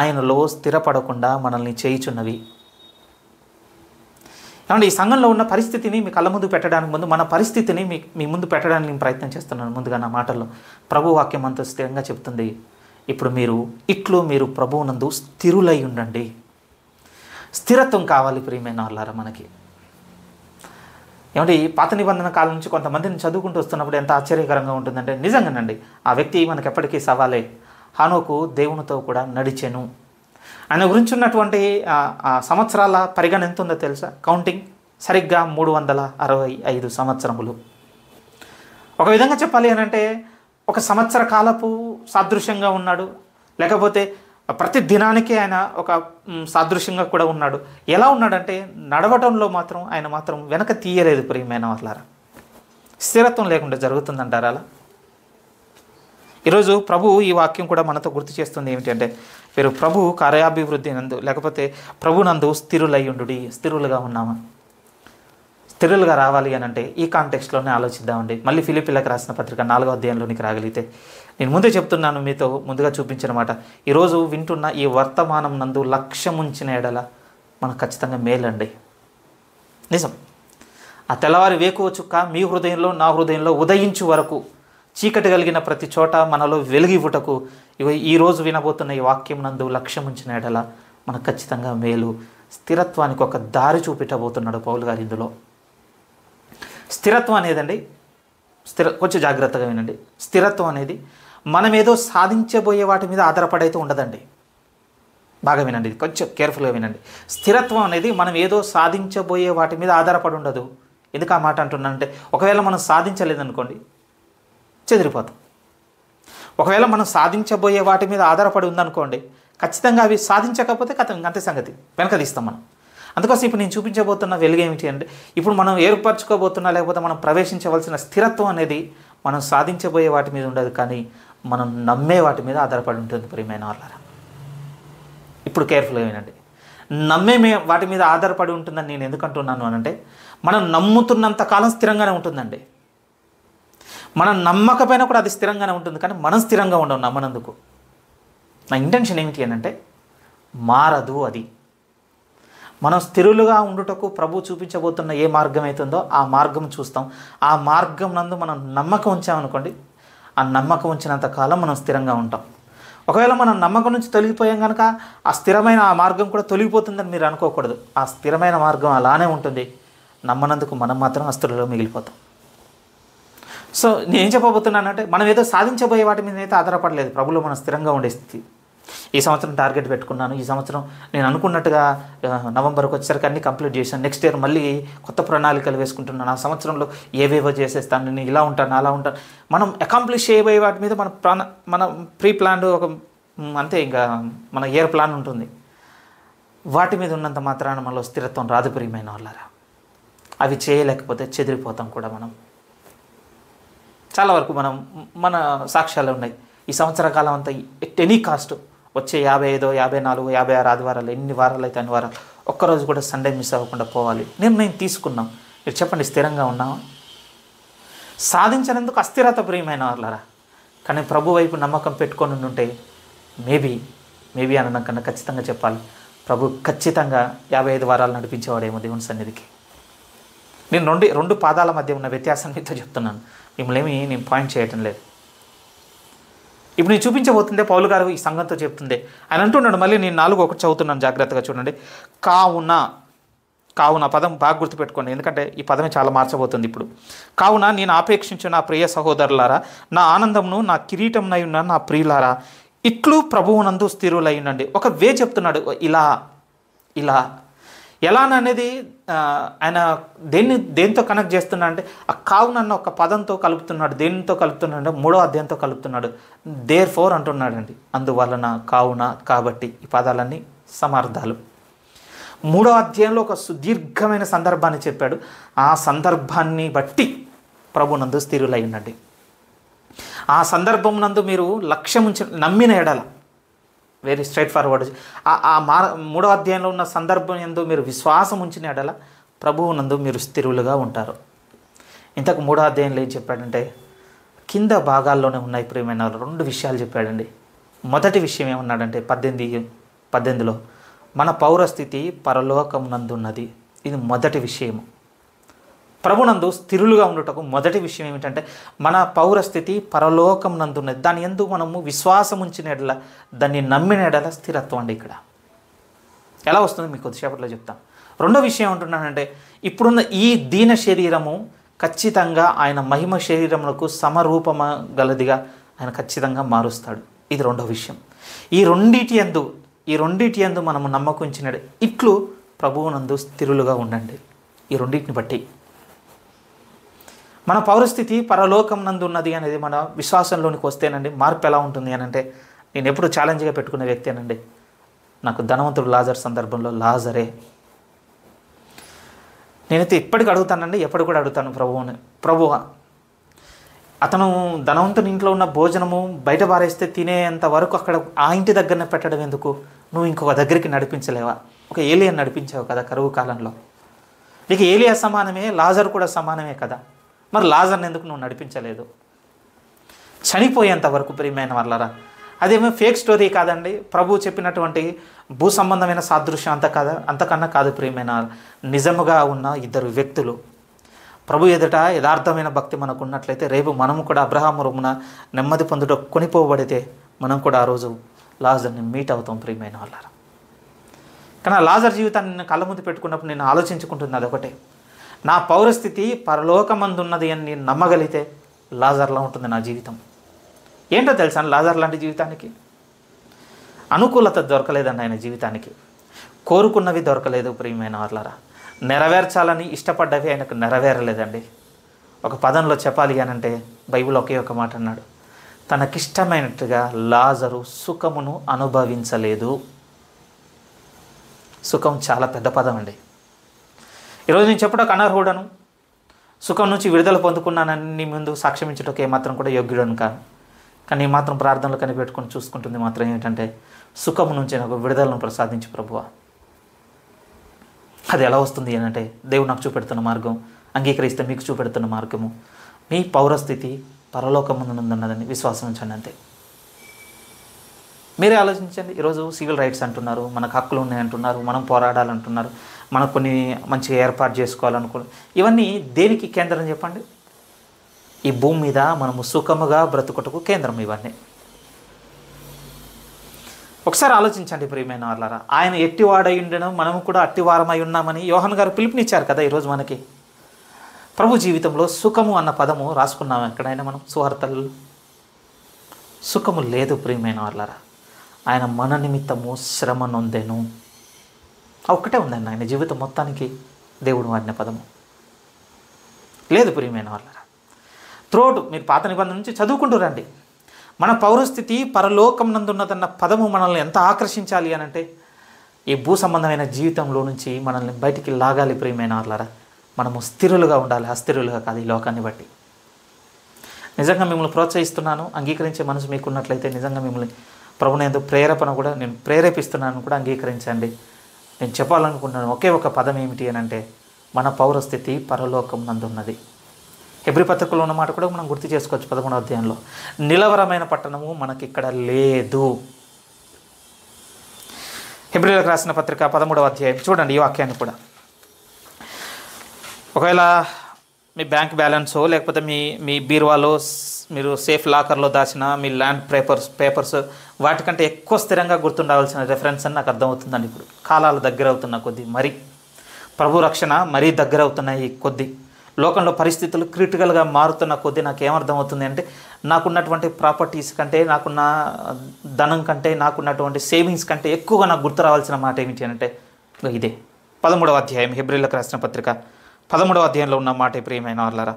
ఆయనలో స్థిరపడకుండా మనల్ని చేయుచున్నవి ఏమంటే ఈ సంఘంలో ఉన్న పరిస్థితిని మీ కళ్ళ ముందు పెట్టడానికి ముందు మన పరిస్థితిని మీ మీ ముందు పెట్టడానికి నేను ప్రయత్నం చేస్తున్నాను ముందుగా నా మాటల్లో ప్రభు వాక్యం అంత స్థిరంగా చెప్తుంది ఇప్పుడు మీరు ఇట్లు మీరు ప్రభువునందు స్థిరులై ఉండండి స్థిరత్వం కావాలి ప్రియమైన వాళ్ళారా మనకి ఏమంటే ఈ పాత నిబంధన కాలం నుంచి కొంతమందిని చదువుకుంటూ వస్తున్నప్పుడు ఎంత ఆశ్చర్యకరంగా ఉంటుందంటే నిజంగానండి ఆ వ్యక్తి మనకు ఎప్పటికీ సవాలే హనుకు దేవునితో కూడా నడిచెను ఆయన గురించి ఉన్నటువంటి సంవత్సరాల పరిగణ ఎంత ఉందో తెలుసా కౌంటింగ్ సరిగ్గా మూడు వందల అరవై ఐదు సంవత్సరములు ఒక విధంగా చెప్పాలి అనంటే ఒక సంవత్సర కాలపు సాదృశ్యంగా ఉన్నాడు లేకపోతే ప్రతి దినానికి ఆయన ఒక సాదృశ్యంగా కూడా ఉన్నాడు ఎలా ఉన్నాడంటే నడవటంలో మాత్రం ఆయన మాత్రం వెనక తీయలేదు ప్రియమైన వాళ్ళారా స్థిరత్వం లేకుండా జరుగుతుందంటారు అలా ఈరోజు ప్రభు ఈ వాక్యం కూడా మనతో గుర్తు చేస్తుంది ఏమిటంటే మీరు ప్రభు కార్యాభివృద్ధి నందు లేకపోతే ప్రభు నందు స్థిరులుగా ఉన్నామా థ్రిల్గా రావాలి అని అంటే ఈ కాంటెక్స్ట్లోనే ఆలోచిద్దామండి మళ్ళీ ఫిలిపిల్లకి రాసిన పత్రిక నాలుగో అధ్యాయంలోనికి రాగలిగితే నేను ముందే చెప్తున్నాను మీతో ముందుగా చూపించిన మాట ఈరోజు వింటున్న ఈ వర్తమానం నందు లక్ష్యముంచిన ఎడల మనకు ఖచ్చితంగా మేలండి నిజం ఆ తెల్లవారి వేకువ మీ హృదయంలో నా హృదయంలో ఉదయించు వరకు చీకటి కలిగిన ప్రతి చోట మనలో వెలిగివుటకు ఇవ ఈరోజు వినబోతున్న ఈ వాక్యం నందు లక్ష్యం ఉంచిన ఎడల మనకు ఖచ్చితంగా మేలు స్థిరత్వానికి ఒక దారి చూపెట్టబోతున్నాడు పౌలు గారు ఇందులో స్థిరత్వం అనేదండి స్థిర కొంచెం జాగ్రత్తగా వినండి స్థిరత్వం అనేది మనం ఏదో సాధించబోయే వాటి మీద ఆధారపడైతే ఉండదండి బాగా వినండి కొంచెం కేర్ఫుల్గా వినండి స్థిరత్వం అనేది మనం ఏదో సాధించబోయే వాటి మీద ఆధారపడి ఉండదు ఎందుకు ఆ మాట అంటున్నానంటే ఒకవేళ మనం సాధించలేదనుకోండి చెదిరిపోతాం ఒకవేళ మనం సాధించబోయే వాటి మీద ఆధారపడి ఉందనుకోండి ఖచ్చితంగా అవి సాధించకపోతే కథ అంతే సంగతి వెనక తీస్తాం మనం అందుకోసం ఇప్పుడు నేను చూపించబోతున్న వెలుగు ఏమిటి అంటే ఇప్పుడు మనం ఏర్పరచుకోబోతున్నా లేకపోతే మనం ప్రవేశించవలసిన స్థిరత్వం అనేది మనం సాధించబోయే వాటి మీద ఉండదు కానీ మనం నమ్మే వాటి మీద ఆధారపడి ఉంటుంది ప్రియమైన వాళ్ళారా ఇప్పుడు కేర్ఫుల్గా వినండి నమ్మే మే వాటి మీద ఆధారపడి ఉంటుందని నేను ఎందుకంటున్నాను అనంటే మనం నమ్ముతున్నంత కాలం స్థిరంగానే ఉంటుందండి మనం నమ్మకపైన కూడా అది స్థిరంగానే ఉంటుంది కానీ మనం స్థిరంగా ఉండవు నమ్మనందుకు నా ఇంటెన్షన్ ఏమిటి అంటే మారదు అది మనం స్థిరులుగా ఉండుటకు ప్రభు చూపించబోతున్న ఏ మార్గం అవుతుందో ఆ మార్గం చూస్తాం ఆ మార్గం నందు మనం నమ్మకం ఉంచామనుకోండి ఆ నమ్మకం ఉంచినంత కాలం మనం స్థిరంగా ఉంటాం ఒకవేళ మనం నమ్మకం నుంచి తొలగిపోయాం కనుక ఆ స్థిరమైన ఆ మార్గం కూడా తొలగిపోతుందని మీరు అనుకోకూడదు ఆ స్థిరమైన మార్గం అలానే ఉంటుంది నమ్మనందుకు మనం మాత్రం అస్థిరలో మిగిలిపోతాం సో నేను చెప్పబోతున్నానంటే మనం ఏదో సాధించబోయే వాటి మీద అయితే ఆధారపడలేదు ప్రభులో మనం స్థిరంగా ఉండే స్థితి ఈ సంవత్సరం టార్గెట్ పెట్టుకున్నాను ఈ సంవత్సరం నేను అనుకున్నట్టుగా నవంబర్కి వచ్చేసరికి అన్ని కంప్లీట్ చేశాను నెక్స్ట్ ఇయర్ మళ్ళీ కొత్త ప్రణాళికలు వేసుకుంటున్నాను ఆ సంవత్సరంలో ఏవేవో చేసేస్తాను నేను ఇలా ఉంటాను అలా ఉంటాను మనం అకాంప్లిష్ చేయబోయే వాటి మీద మన ప్రాణ మన ప్రీ ప్లాన్ ఒక అంతే ఇంకా మన ఇయర్ ప్లాన్ ఉంటుంది వాటి మీద ఉన్నంత మాత్రాన మనలో స్థిరత్వం రాదు ప్రియమైన వాళ్ళరా అవి చేయలేకపోతే చెదిరిపోతాం కూడా మనం చాలా వరకు మనం మన సాక్ష్యాలు ఉన్నాయి ఈ సంవత్సర కాలం అంతా ఎట్ ఎనీ కాస్ట్ వచ్చే యాభై ఐదో యాభై నాలుగు యాభై ఆరు ఆదివారాలు ఎన్ని వారాలు అయితే అన్ని వారాలు ఒక్కరోజు కూడా సండే మిస్ అవ్వకుండా పోవాలి నిర్ణయం తీసుకున్నాం మీరు చెప్పండి స్థిరంగా ఉన్నామా సాధించినందుకు అస్థిరత ప్రియమైన వాళ్ళరా కానీ ప్రభు వైపు నమ్మకం పెట్టుకొని ఉంటే మేబీ మేబీ అనడం కన్నా ఖచ్చితంగా చెప్పాలి ప్రభు ఖచ్చితంగా యాభై ఐదు వారాలు నడిపించేవాడేమో దేవుని సన్నిధికి నేను రెండు రెండు పాదాల మధ్య ఉన్న వ్యత్యాసం మీతో చెప్తున్నాను మిమ్మల్ని ఏమి నేను పాయింట్ చేయటం లేదు ఇప్పుడు నేను చూపించబోతుందే పౌలు గారు ఈ సంఘంతో చెప్తుందే ఆయన అంటున్నాడు మళ్ళీ నేను నాలుగు ఒకటి చదువుతున్నాను జాగ్రత్తగా చూడండి కావున కావున పదం బాగా గుర్తుపెట్టుకోండి ఎందుకంటే ఈ పదమే చాలా మార్చబోతుంది ఇప్పుడు కావున నేను ఆపేక్షించు నా ప్రియ సహోదరులారా నా ఆనందంను నా కిరీటం ఉన్న నా ప్రియులారా ఇట్లు ప్రభువునందు స్థిరులై ఉండండి ఒక వే చెప్తున్నాడు ఇలా ఇలా ఎలా అనేది ఆయన దేన్ని దేంతో కనెక్ట్ చేస్తున్నా అంటే ఆ కావునన్న ఒక పదంతో కలుపుతున్నాడు దేనితో కలుపుతున్నాడు మూడో అధ్యాయంతో కలుపుతున్నాడు దేర్ ఫోర్ అంటున్నాడండి అందువలన కావున కాబట్టి ఈ పదాలన్నీ సమార్థాలు మూడో అధ్యాయంలో ఒక సుదీర్ఘమైన సందర్భాన్ని చెప్పాడు ఆ సందర్భాన్ని బట్టి ప్రభునందు స్థిరులై ఉండండి ఆ సందర్భం నందు మీరు లక్ష్యం నమ్మిన ఎడల వెరీ స్ట్రైట్ ఫార్వర్డ్ ఆ మార మూడో అధ్యాయంలో ఉన్న సందర్భం ఎందు మీరు విశ్వాసం ఉంచిన ఎడల నందు మీరు స్థిరులుగా ఉంటారు ఇంతకు మూడో అధ్యాయంలో ఏం చెప్పాడంటే కింద భాగాల్లోనే ఉన్నాయి ప్రియమైన రెండు విషయాలు చెప్పాడండి మొదటి విషయం ఏమన్నాడంటే పద్దెనిమిది పద్దెనిమిదిలో మన పౌరస్థితి ఉన్నది ఇది మొదటి విషయము ప్రభునందు స్థిరులుగా ఉండుటకు మొదటి విషయం ఏమిటంటే మన పౌరస్థితి పరలోకం నందున్నది దాని ఎందు మనము విశ్వాసం ఉంచిన ఎడల దాన్ని నమ్మిన ఎడల స్థిరత్వం అండి ఇక్కడ ఎలా వస్తుంది మీకు కొద్దిసేపట్లో చెప్తాను రెండో విషయం ఏమంటున్నానంటే ఇప్పుడున్న ఈ దీన శరీరము ఖచ్చితంగా ఆయన మహిమ శరీరములకు సమరూపమ గలదిగా ఆయన ఖచ్చితంగా మారుస్తాడు ఇది రెండో విషయం ఈ రెండిటి ఎందు ఈ రెండిటి ఎందు మనము నమ్మకుంచినడు ఇట్లు ప్రభువునందు స్థిరులుగా ఉండండి ఈ రెండింటిని బట్టి మన పౌరస్థితి పరలోకం నందు ఉన్నది అనేది మన విశ్వాసంలోనికి వస్తేనండి మార్పు ఎలా ఉంటుంది అని అంటే నేను ఎప్పుడు ఛాలెంజ్గా వ్యక్తి అనండి నాకు ధనవంతుడు లాజర్ సందర్భంలో లాజరే నేనైతే ఇప్పటికి అడుగుతానండి ఎప్పుడు కూడా అడుగుతాను ప్రభువుని ప్రభువ అతను ధనవంతుని ఇంట్లో ఉన్న భోజనము బయట పారేస్తే తినేంత వరకు అక్కడ ఆ ఇంటి దగ్గరనే పెట్టడం ఎందుకు నువ్వు ఇంకొక దగ్గరికి నడిపించలేవా ఒక ఏలియన్ నడిపించావు కదా కరువు కాలంలో నీకు ఏలియా సమానమే లాజర్ కూడా సమానమే కదా మరి లాజర్ని ఎందుకు నువ్వు నడిపించలేదు చనిపోయేంత వరకు ప్రియమైన వాళ్ళరా అదేమో ఫేక్ స్టోరీ కాదండి ప్రభు చెప్పినటువంటి భూ సంబంధమైన సాదృశ్యం అంత కాదా అంతకన్నా కాదు ప్రియమైన నిజముగా ఉన్న ఇద్దరు వ్యక్తులు ప్రభు ఎదుట యథార్థమైన భక్తి మనకు ఉన్నట్లయితే రేపు మనము కూడా అబ్రహాం రూమున నెమ్మది పొందుట కొనిపోబడితే మనం కూడా ఆ రోజు లాజర్ని మీట్ అవుతాం ప్రియమైన వాళ్ళారా కానీ ఆ లాజర్ జీవితాన్ని నేను కళ్ళ ముందు పెట్టుకున్నప్పుడు నేను ఆలోచించుకుంటుంది అదొకటే నా పౌరస్థితి పరలోకమందున్నది అని నేను నమ్మగలిగితే లాజర్లా ఉంటుంది నా జీవితం ఏంటో తెలుసా లాజర్ లాంటి జీవితానికి అనుకూలత దొరకలేదండి ఆయన జీవితానికి కోరుకున్నవి దొరకలేదు ప్రియమైన వర్లరా నెరవేర్చాలని ఇష్టపడ్డవి ఆయనకు నెరవేరలేదండి ఒక పదంలో చెప్పాలి అంటే బైబిల్ ఒకే ఒక మాట అన్నాడు తనకిష్టమైనట్టుగా లాజరు సుఖమును అనుభవించలేదు సుఖం చాలా పెద్ద పదం అండి ఈరోజు నేను చెప్పడానికి అనర్హుడను సుఖం నుంచి విడుదల పొందుకున్నానని నీ ముందు సాక్ష్యమించటకు ఏమాత్రం కూడా యోగ్యుడను కాదు కానీ మాత్రం ప్రార్థనలు కనిపెట్టుకుని చూసుకుంటుంది మాత్రం ఏంటంటే సుఖం నుంచి నాకు విడుదలను ప్రసాదించి ప్రభువ అది ఎలా వస్తుంది అంటే దేవుడు నాకు చూపెడుతున్న మార్గం అంగీకరిస్తే మీకు చూపెడుతున్న మార్గము మీ పౌరస్థితి ఉన్నదని విశ్వాసం ఉంచండి అంతే మీరే ఆలోచించండి ఈరోజు సివిల్ రైట్స్ అంటున్నారు మనకు హక్కులు ఉన్నాయంటున్నారు మనం పోరాడాలంటున్నారు మనం కొన్ని మంచిగా ఏర్పాటు చేసుకోవాలనుకో ఇవన్నీ దేనికి కేంద్రం చెప్పండి ఈ భూమి మీద మనము సుఖముగా బ్రతుకుటకు కేంద్రం ఇవన్నీ ఒకసారి ఆలోచించండి ప్రియమైన వాళ్ళారా ఆయన ఎట్టివాడై ఉండడం మనము కూడా అట్టివారమై ఉన్నామని యోహన్ గారు పిలుపునిచ్చారు కదా ఈరోజు మనకి ప్రభు జీవితంలో సుఖము అన్న పదము రాసుకున్నాము ఎక్కడైనా మనం సువార్తలు సుఖము లేదు ప్రియమైన వాళ్ళారా ఆయన మన నిమిత్తము శ్రమ నొందెను ఒక్కటే ఉందండి ఆయన జీవితం మొత్తానికి దేవుడు వాడిన పదము లేదు ప్రియమైన వాళ్ళరా త్రోడు మీరు పాత నిబంధన నుంచి చదువుకుంటూ రండి మన పౌరస్థితి పరలోకం నందున్నదన్న పదము మనల్ని ఎంత ఆకర్షించాలి అని అంటే ఈ భూ సంబంధమైన జీవితంలో నుంచి మనల్ని బయటికి లాగాలి ప్రియమైన వాళ్ళరా మనము స్థిరులుగా ఉండాలి అస్థిరులుగా కాదు ఈ లోకాన్ని బట్టి నిజంగా మిమ్మల్ని ప్రోత్సహిస్తున్నాను అంగీకరించే మనసు మీకున్నట్లయితే నిజంగా మిమ్మల్ని ప్రభుని ఎందుకు ప్రేరేపణ కూడా నేను ప్రేరేపిస్తున్నాను కూడా అంగీకరించండి నేను చెప్పాలనుకుంటున్నాను ఒకే ఒక పదం ఏమిటి అని అంటే మన పౌరస్థితి పరలోకం నందున్నది ఎబ్రి పత్రికలో ఉన్న మాట కూడా మనం గుర్తు చేసుకోవచ్చు పదకొండవ అధ్యాయంలో నిలవరమైన పట్టణము మనకిక్కడ లేదు ఎబ్రిలకు రాసిన పత్రిక పదమూడవ అధ్యాయం చూడండి ఈ వాక్యాన్ని కూడా ఒకవేళ మీ బ్యాంక్ బ్యాలెన్సో లేకపోతే మీ మీ బీరువాలో మీరు సేఫ్ లాకర్లో దాచిన మీ ల్యాండ్ పేపర్స్ పేపర్స్ వాటికంటే ఎక్కువ స్థిరంగా గుర్తుండవలసిన రెఫరెన్స్ అని నాకు అర్థమవుతుందండి ఇప్పుడు కాలాలు దగ్గర అవుతున్న కొద్దీ మరీ ప్రభు రక్షణ మరీ దగ్గర అవుతున్నాయి కొద్దీ లోకంలో పరిస్థితులు క్రిటికల్గా మారుతున్న కొద్దీ నాకు ఏమర్థమవుతుంది అంటే నాకున్నటువంటి ప్రాపర్టీస్ కంటే నాకున్న ధనం కంటే నాకున్నటువంటి సేవింగ్స్ కంటే ఎక్కువగా నాకు గుర్తు రావాల్సిన మాట ఏమిటి అంటే ఇదే పదమూడవ అధ్యాయం హిబ్రిలకు రాసిన పత్రిక పదమూడవ అధ్యాయంలో ఉన్న మాట ప్రియమైన వాళ్ళారా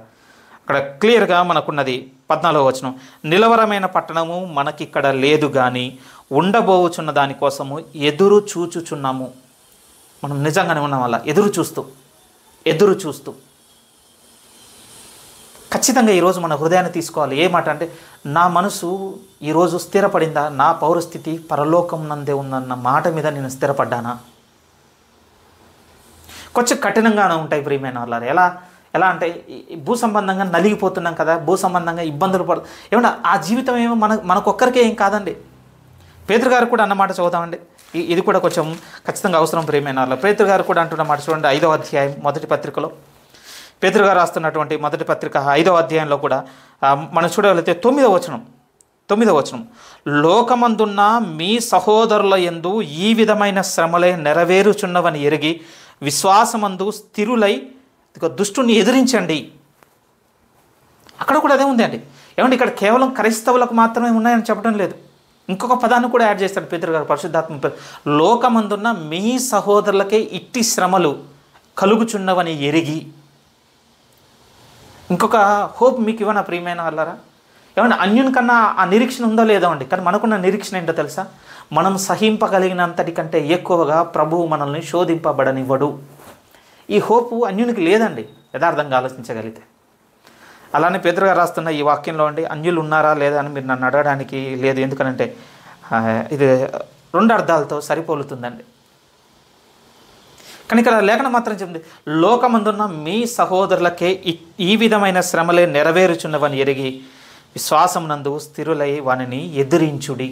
అక్కడ క్లియర్గా మనకున్నది పద్నాలుగో వచనం నిలవరమైన పట్టణము మనకిక్కడ లేదు కానీ ఉండబోచున్న దానికోసము ఎదురు చూచుచున్నాము మనం నిజంగానే ఉన్నాం వల్ల ఎదురు చూస్తూ ఎదురు చూస్తూ ఖచ్చితంగా ఈరోజు మన హృదయాన్ని తీసుకోవాలి ఏ మాట అంటే నా మనసు ఈరోజు స్థిరపడిందా నా పౌరస్థితి పరలోకం నందే ఉందన్న మాట మీద నేను స్థిరపడ్డానా కొంచెం కఠినంగానే ఉంటాయి ప్రియమైన వాళ్ళు ఎలా ఎలా అంటే భూ సంబంధంగా నలిగిపోతున్నాం కదా భూ సంబంధంగా ఇబ్బందులు పడు ఏమన్నా ఆ జీవితం ఏమో మన మనకొక్కరికే ఏం కాదండి పేదరు కూడా అన్నమాట చదువుతామండి ఇది కూడా కొంచెం ఖచ్చితంగా అవసరం ప్రేమైన వాళ్ళు పేదరు గారు కూడా అంటున్నమాట చూడండి ఐదో అధ్యాయం మొదటి పత్రికలో పేదరు గారు రాస్తున్నటువంటి మొదటి పత్రిక ఐదో అధ్యాయంలో కూడా మనం చూడగలిగితే తొమ్మిదో వచనం తొమ్మిదో వచనం లోకమందున్న మీ సహోదరుల ఎందు ఈ విధమైన శ్రమలే నెరవేరుచున్నవని ఎరిగి విశ్వాసమందు స్థిరులై ఇక దుష్టుని ఎదిరించండి అక్కడ కూడా అదే అండి ఏమంటే ఇక్కడ కేవలం క్రైస్తవులకు మాత్రమే ఉన్నాయని చెప్పడం లేదు ఇంకొక పదాన్ని కూడా యాడ్ చేస్తాడు పితృ గారు పరిశుద్ధాత్మ లోకమందున్న మీ సహోదరులకే ఇట్టి శ్రమలు కలుగుచున్నవని ఎరిగి ఇంకొక హోప్ మీకు ఇవ్వన ప్రియమైన వాళ్ళరా ఏమన్నా అన్యున్ కన్నా ఆ నిరీక్షణ ఉందో లేదో అండి కానీ మనకున్న నిరీక్షణ ఏంటో తెలుసా మనం సహింపగలిగినంతటి కంటే ఎక్కువగా ప్రభువు మనల్ని శోధింపబడనివ్వడు ఈ హోపు అన్యునికి లేదండి యథార్థంగా ఆలోచించగలిగితే అలానే పేదరుగా రాస్తున్న ఈ వాక్యంలో అండి అన్యులు ఉన్నారా లేదా అని మీరు నన్ను అడగడానికి లేదు ఎందుకనంటే ఇది రెండు అర్థాలతో సరిపోలుతుందండి కానీ ఇక్కడ లేఖనం మాత్రం చెప్తుంది లోకమందున్న మీ సహోదరులకే ఈ విధమైన శ్రమలే నెరవేరుచున్నవని ఎరిగి విశ్వాసమునందు స్థిరులై వానిని ఎదిరించుడి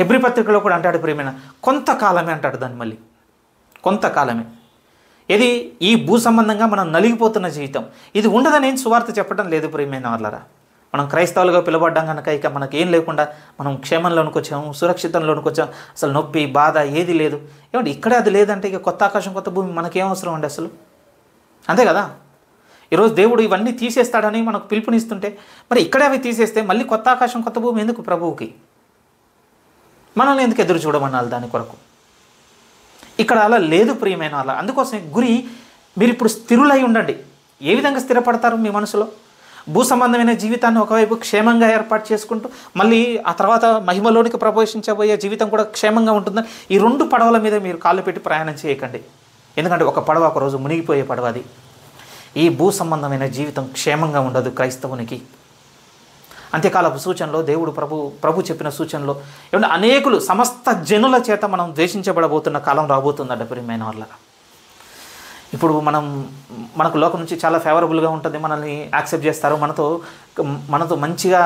హెబ్రి పత్రికలో కూడా అంటాడు ప్రియమైన కొంతకాలమే అంటాడు దాన్ని మళ్ళీ కొంతకాలమే ఇది ఈ భూ సంబంధంగా మనం నలిగిపోతున్న జీవితం ఇది ఉండదని సువార్త చెప్పడం లేదు ప్రియమైన వాళ్ళరా మనం క్రైస్తవులుగా పిలబడ్డాం కనుక ఇక మనకి ఏం లేకుండా మనం క్షేమంలోనికి వచ్చాము సురక్షితంలోనికి వచ్చాం అసలు నొప్పి బాధ ఏది లేదు ఏమంటే ఇక్కడే అది లేదంటే ఇక కొత్త ఆకాశం కొత్త భూమి మనకేం అవసరం అండి అసలు అంతే కదా ఈరోజు దేవుడు ఇవన్నీ తీసేస్తాడని మనకు పిలుపునిస్తుంటే మరి ఇక్కడే అవి తీసేస్తే మళ్ళీ కొత్త ఆకాశం కొత్త భూమి ఎందుకు ప్రభువుకి మనల్ని ఎందుకు ఎదురు చూడమనాలి దాని కొరకు ఇక్కడ అలా లేదు ప్రియమైన అలా అందుకోసం గురి మీరు ఇప్పుడు స్థిరులై ఉండండి ఏ విధంగా స్థిరపడతారు మీ మనసులో భూ సంబంధమైన జీవితాన్ని ఒకవైపు క్షేమంగా ఏర్పాటు చేసుకుంటూ మళ్ళీ ఆ తర్వాత మహిమలోనికి ప్రవేశించబోయే జీవితం కూడా క్షేమంగా ఉంటుందని ఈ రెండు పడవల మీద మీరు కాళ్ళు పెట్టి ప్రయాణం చేయకండి ఎందుకంటే ఒక పడవ ఒకరోజు మునిగిపోయే పడవ అది ఈ భూ సంబంధమైన జీవితం క్షేమంగా ఉండదు క్రైస్తవునికి అంత్యకాలపు సూచనలో దేవుడు ప్రభు ప్రభు చెప్పిన సూచనలో ఏమన్నా అనేకులు సమస్త జనుల చేత మనం ద్వేషించబడబోతున్న కాలం రాబోతుందంట ప్రియమైన వాళ్ళగా ఇప్పుడు మనం మనకు లోకం నుంచి చాలా ఫేవరబుల్గా ఉంటుంది మనల్ని యాక్సెప్ట్ చేస్తారు మనతో మనతో మంచిగా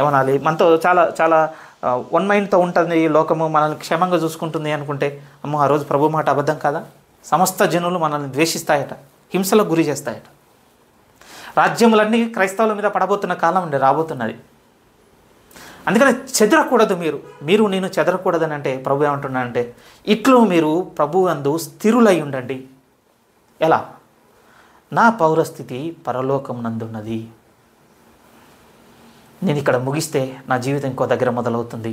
ఏమనాలి మనతో చాలా చాలా వన్ మైండ్తో ఉంటుంది ఈ లోకము మనల్ని క్షేమంగా చూసుకుంటుంది అనుకుంటే అమ్మో ఆ రోజు ప్రభు మాట అబద్ధం కాదా సమస్త జనులు మనల్ని ద్వేషిస్తాయట హింసలకు గురి చేస్తాయట రాజ్యములన్నీ క్రైస్తవుల మీద పడబోతున్న కాలం ఉండే రాబోతున్నది అందుకని చెదరకూడదు మీరు మీరు నేను చెదరకూడదని అంటే ప్రభు ఏమంటున్నానంటే ఇట్లు మీరు ప్రభు అందు స్థిరులై ఉండండి ఎలా నా పౌరస్థితి పరలోకం నందున్నది నేను ఇక్కడ ముగిస్తే నా జీవితం ఇంకో దగ్గర మొదలవుతుంది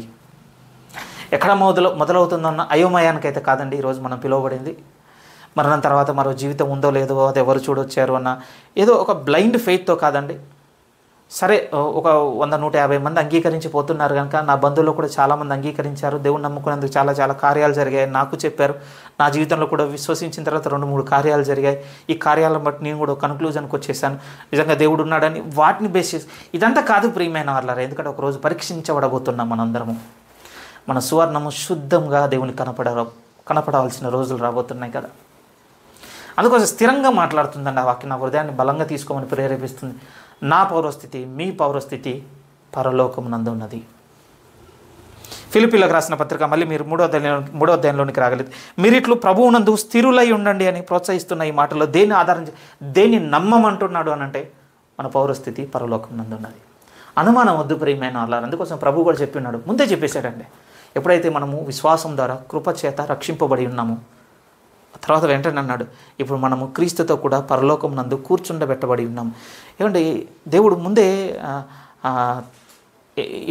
ఎక్కడ మొదలు మొదలవుతుందన్న అయోమయానికైతే కాదండి ఈరోజు మనం పిలువబడింది మరణం తర్వాత మరో జీవితం ఉందో లేదో అది ఎవరు చూడొచ్చారు అన్న ఏదో ఒక బ్లైండ్ ఫెయిత్తో కాదండి సరే ఒక వంద నూట యాభై మంది అంగీకరించి పోతున్నారు కనుక నా బంధువులు కూడా చాలామంది అంగీకరించారు దేవుని నమ్ముకునేందుకు చాలా చాలా కార్యాలు జరిగాయి నాకు చెప్పారు నా జీవితంలో కూడా విశ్వసించిన తర్వాత రెండు మూడు కార్యాలు జరిగాయి ఈ కార్యాలను బట్టి నేను కూడా కన్క్లూజన్కి వచ్చేసాను నిజంగా దేవుడు ఉన్నాడని వాటిని బేస్ చేసి ఇదంతా కాదు ప్రియమైన వాళ్ళారు ఎందుకంటే ఒకరోజు పరీక్షించబడబోతున్నాం మనందరము మన సువర్ణము శుద్ధంగా దేవుని కనపడ కనపడవలసిన రోజులు రాబోతున్నాయి కదా అందుకోసం స్థిరంగా మాట్లాడుతుందండి ఆ వాక్యం నా హృదయాన్ని బలంగా తీసుకోమని ప్రేరేపిస్తుంది నా పౌరస్థితి మీ పౌరస్థితి పరలోకమునందు ఉన్నది ఫిలిపిలకు రాసిన పత్రిక మళ్ళీ మీరు మూడో అధ్యాయంలో మూడో అధ్యాయంలోనికి రాగలేదు మీరు ఇట్లు ప్రభువునందు స్థిరులై ఉండండి అని ప్రోత్సహిస్తున్న ఈ మాటలో దేన్ని ఆధారం దేన్ని నమ్మమంటున్నాడు అని అంటే మన పౌరస్థితి పరలోకం నందు ఉన్నది అనుమానం వద్దు ప్రియమైన అలా అందుకోసం ప్రభు కూడా చెప్పి ఉన్నాడు ముందే చెప్పేశాడండి ఎప్పుడైతే మనము విశ్వాసం ద్వారా కృపచేత రక్షింపబడి ఉన్నామో తర్వాత వెంటనే అన్నాడు ఇప్పుడు మనము క్రీస్తుతో కూడా పరలోకం నందు కూర్చుండబెట్టబడి ఉన్నాం ఏమండి దేవుడు ముందే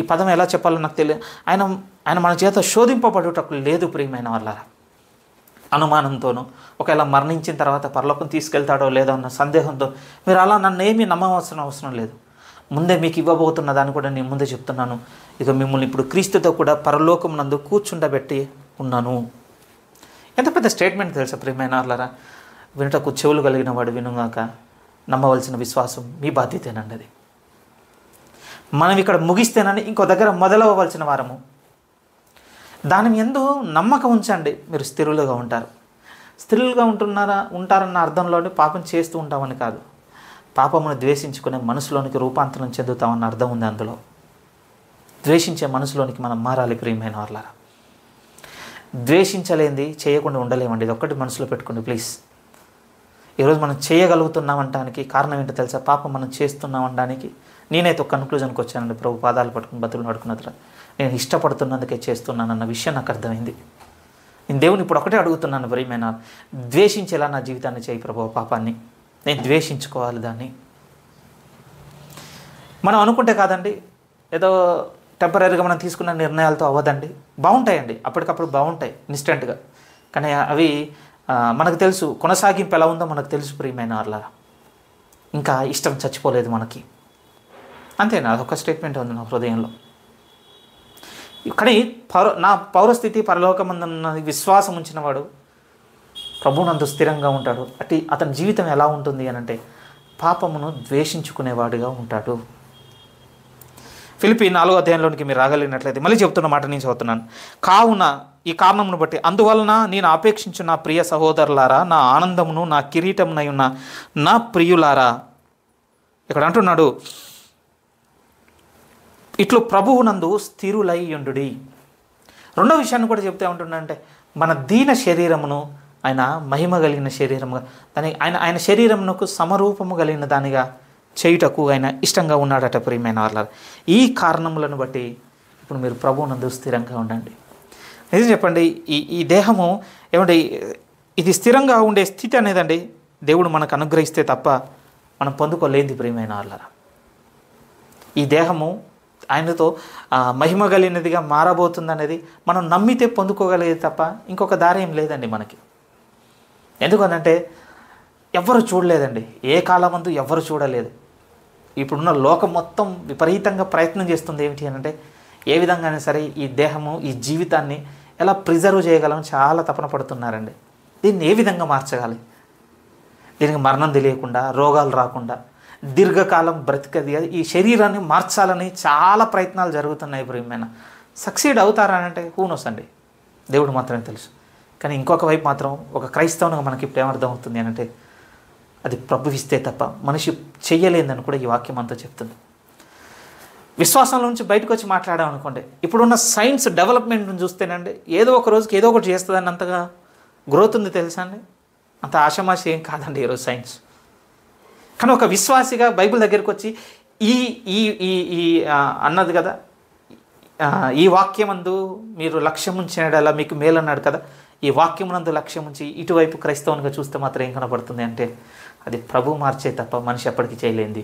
ఈ పదం ఎలా చెప్పాలో నాకు తెలియదు ఆయన ఆయన మన చేత శోధింపబడేటప్పుడు లేదు ప్రియమైన వాళ్ళ అనుమానంతోనూ ఒకవేళ మరణించిన తర్వాత పరలోకం తీసుకెళ్తాడో లేదో అన్న సందేహంతో మీరు అలా నన్ను ఏమీ నమ్మవలసిన అవసరం లేదు ముందే మీకు ఇవ్వబోతున్న దాన్ని కూడా నేను ముందే చెప్తున్నాను ఇక మిమ్మల్ని ఇప్పుడు క్రీస్తుతో కూడా పరలోకం నందు కూర్చుండబెట్టి ఉన్నాను ఎంత పెద్ద స్టేట్మెంట్ తెలుసా ప్రియమైనార్లరా వినటకు చెవులు కలిగిన వాడు వినుగాక నమ్మవలసిన విశ్వాసం మీ బాధ్యతేనండి అది మనం ఇక్కడ ముగిస్తేనని ఇంకో దగ్గర మొదలవ్వవలసిన వారము దాని ఎందు నమ్మకం ఉంచండి మీరు స్థిరులుగా ఉంటారు స్థిరులుగా ఉంటున్నారా ఉంటారన్న అర్థంలోనే పాపం చేస్తూ ఉంటామని కాదు పాపమును ద్వేషించుకునే మనసులోనికి రూపాంతరం చెందుతామన్న అర్థం ఉంది అందులో ద్వేషించే మనసులోనికి మనం మారాలి ప్రియమైన వాళ్ళారా ద్వేషించలేంది చేయకుండా ఉండలేమండి ఇది ఒక్కటి మనసులో పెట్టుకోండి ప్లీజ్ ఈరోజు మనం చేయగలుగుతున్నాం అనడానికి కారణం ఏంటో తెలుసా పాపం మనం చేస్తున్నాం అనడానికి నేనైతే ఒక కన్క్లూజన్కి వచ్చానండి ప్రభు పాదాలు పట్టుకుని బతులు నడుకున్న తర్వాత నేను ఇష్టపడుతున్నందుకే చేస్తున్నాను అన్న విషయం నాకు అర్థమైంది నేను దేవుని ఇప్పుడు ఒకటే అడుగుతున్నాను ప్రియమైన ద్వేషించేలా నా జీవితాన్ని చేయి ప్రభు పాపాన్ని నేను ద్వేషించుకోవాలి దాన్ని మనం అనుకుంటే కాదండి ఏదో టెంపరీగా మనం తీసుకున్న నిర్ణయాలతో అవ్వదండి బాగుంటాయండి అప్పటికప్పుడు బాగుంటాయి ఇన్స్టెంట్గా కానీ అవి మనకు తెలుసు కొనసాగింపు ఎలా ఉందో మనకు తెలుసు ప్రియమైన అలా ఇంకా ఇష్టం చచ్చిపోలేదు మనకి అంతేనా అదొక స్టేట్మెంట్ ఉంది నా హృదయంలో కానీ పౌర నా పౌరస్థితి పరలోకమందున్న విశ్వాసం ఉంచినవాడు ప్రభునందు స్థిరంగా ఉంటాడు అటు అతని జీవితం ఎలా ఉంటుంది అని అంటే పాపమును ద్వేషించుకునేవాడుగా ఉంటాడు ఫిలిపి నాలుగో అధ్యాయంలోనికి మీరు రాగలిగినట్లయితే మళ్ళీ చెప్తున్న మాట నేను చదువుతున్నాను కావున ఈ కారణమును బట్టి అందువలన నేను ఆపేక్షించు నా ప్రియ సహోదరులారా నా ఆనందమును నా కిరీటమునై ఉన్న నా ప్రియులారా ఇక్కడ అంటున్నాడు ఇట్లు ప్రభువునందు స్థిరులై ఉండు రెండో విషయాన్ని కూడా చెప్తే అంటే మన దీన శరీరమును ఆయన మహిమ కలిగిన శరీరముగా దాని ఆయన ఆయన శరీరమునకు సమరూపము కలిగిన దానిగా చేయుటకు ఆయన ఇష్టంగా ఉన్నాడట ప్రియమైన వాళ్ళ ఈ కారణములను బట్టి ఇప్పుడు మీరు ప్రభువునందు స్థిరంగా ఉండండి నిజం చెప్పండి ఈ ఈ దేహము ఏమండి ఇది స్థిరంగా ఉండే స్థితి అనేదండి దేవుడు మనకు అనుగ్రహిస్తే తప్ప మనం పొందుకోలేంది ప్రియమైన వాళ్ళ ఈ దేహము ఆయనతో మహిమ కలిగినదిగా మారబోతుందనేది మనం నమ్మితే పొందుకోగలిగేది తప్ప ఇంకొక దారి ఏం లేదండి మనకి ఎందుకనంటే ఎవరు చూడలేదండి ఏ కాలమందు ఎవ్వరు చూడలేదు ఇప్పుడున్న లోకం మొత్తం విపరీతంగా ప్రయత్నం చేస్తుంది ఏమిటి అంటే ఏ అయినా సరే ఈ దేహము ఈ జీవితాన్ని ఎలా ప్రిజర్వ్ చేయగలమని చాలా తపన పడుతున్నారండి దీన్ని ఏ విధంగా మార్చగాలి దీనికి మరణం తెలియకుండా రోగాలు రాకుండా దీర్ఘకాలం బ్రతికది ఈ శరీరాన్ని మార్చాలని చాలా ప్రయత్నాలు జరుగుతున్నాయి ఇప్పుడు ఏమైనా సక్సీడ్ అవుతారా అంటే హూనోస్ వస్తండి దేవుడు మాత్రమే తెలుసు కానీ ఇంకొక వైపు మాత్రం ఒక క్రైస్తవునిగా మనకి ఇప్పుడు ఏమర్థం అవుతుంది అంటే అది ప్రభువిస్తే తప్ప మనిషి చేయలేదని కూడా ఈ వాక్యం అంతా చెప్తుంది విశ్వాసంలో నుంచి బయటకు వచ్చి మాట్లాడాం అనుకోండి ఇప్పుడున్న సైన్స్ డెవలప్మెంట్ని చూస్తేనండి ఏదో ఒక రోజుకి ఏదో ఒకటి చేస్తుందని అంతగా గ్రోత్ ఉంది తెలుసా అండి అంత ఆషమాషి ఏం కాదండి ఈరోజు సైన్స్ కానీ ఒక విశ్వాసిగా బైబిల్ దగ్గరికి వచ్చి ఈ ఈ ఈ ఈ అన్నది కదా ఈ వాక్యమందు మీరు లక్ష్యం ఉంచినలా మీకు మేలు అన్నాడు కదా ఈ వాక్యమునందు లక్ష్యం ఉంచి ఇటువైపు క్రైస్తవునిగా చూస్తే మాత్రం ఏం కనబడుతుంది అంటే అది ప్రభు మార్చే తప్ప మనిషి ఎప్పటికీ చేయలేంది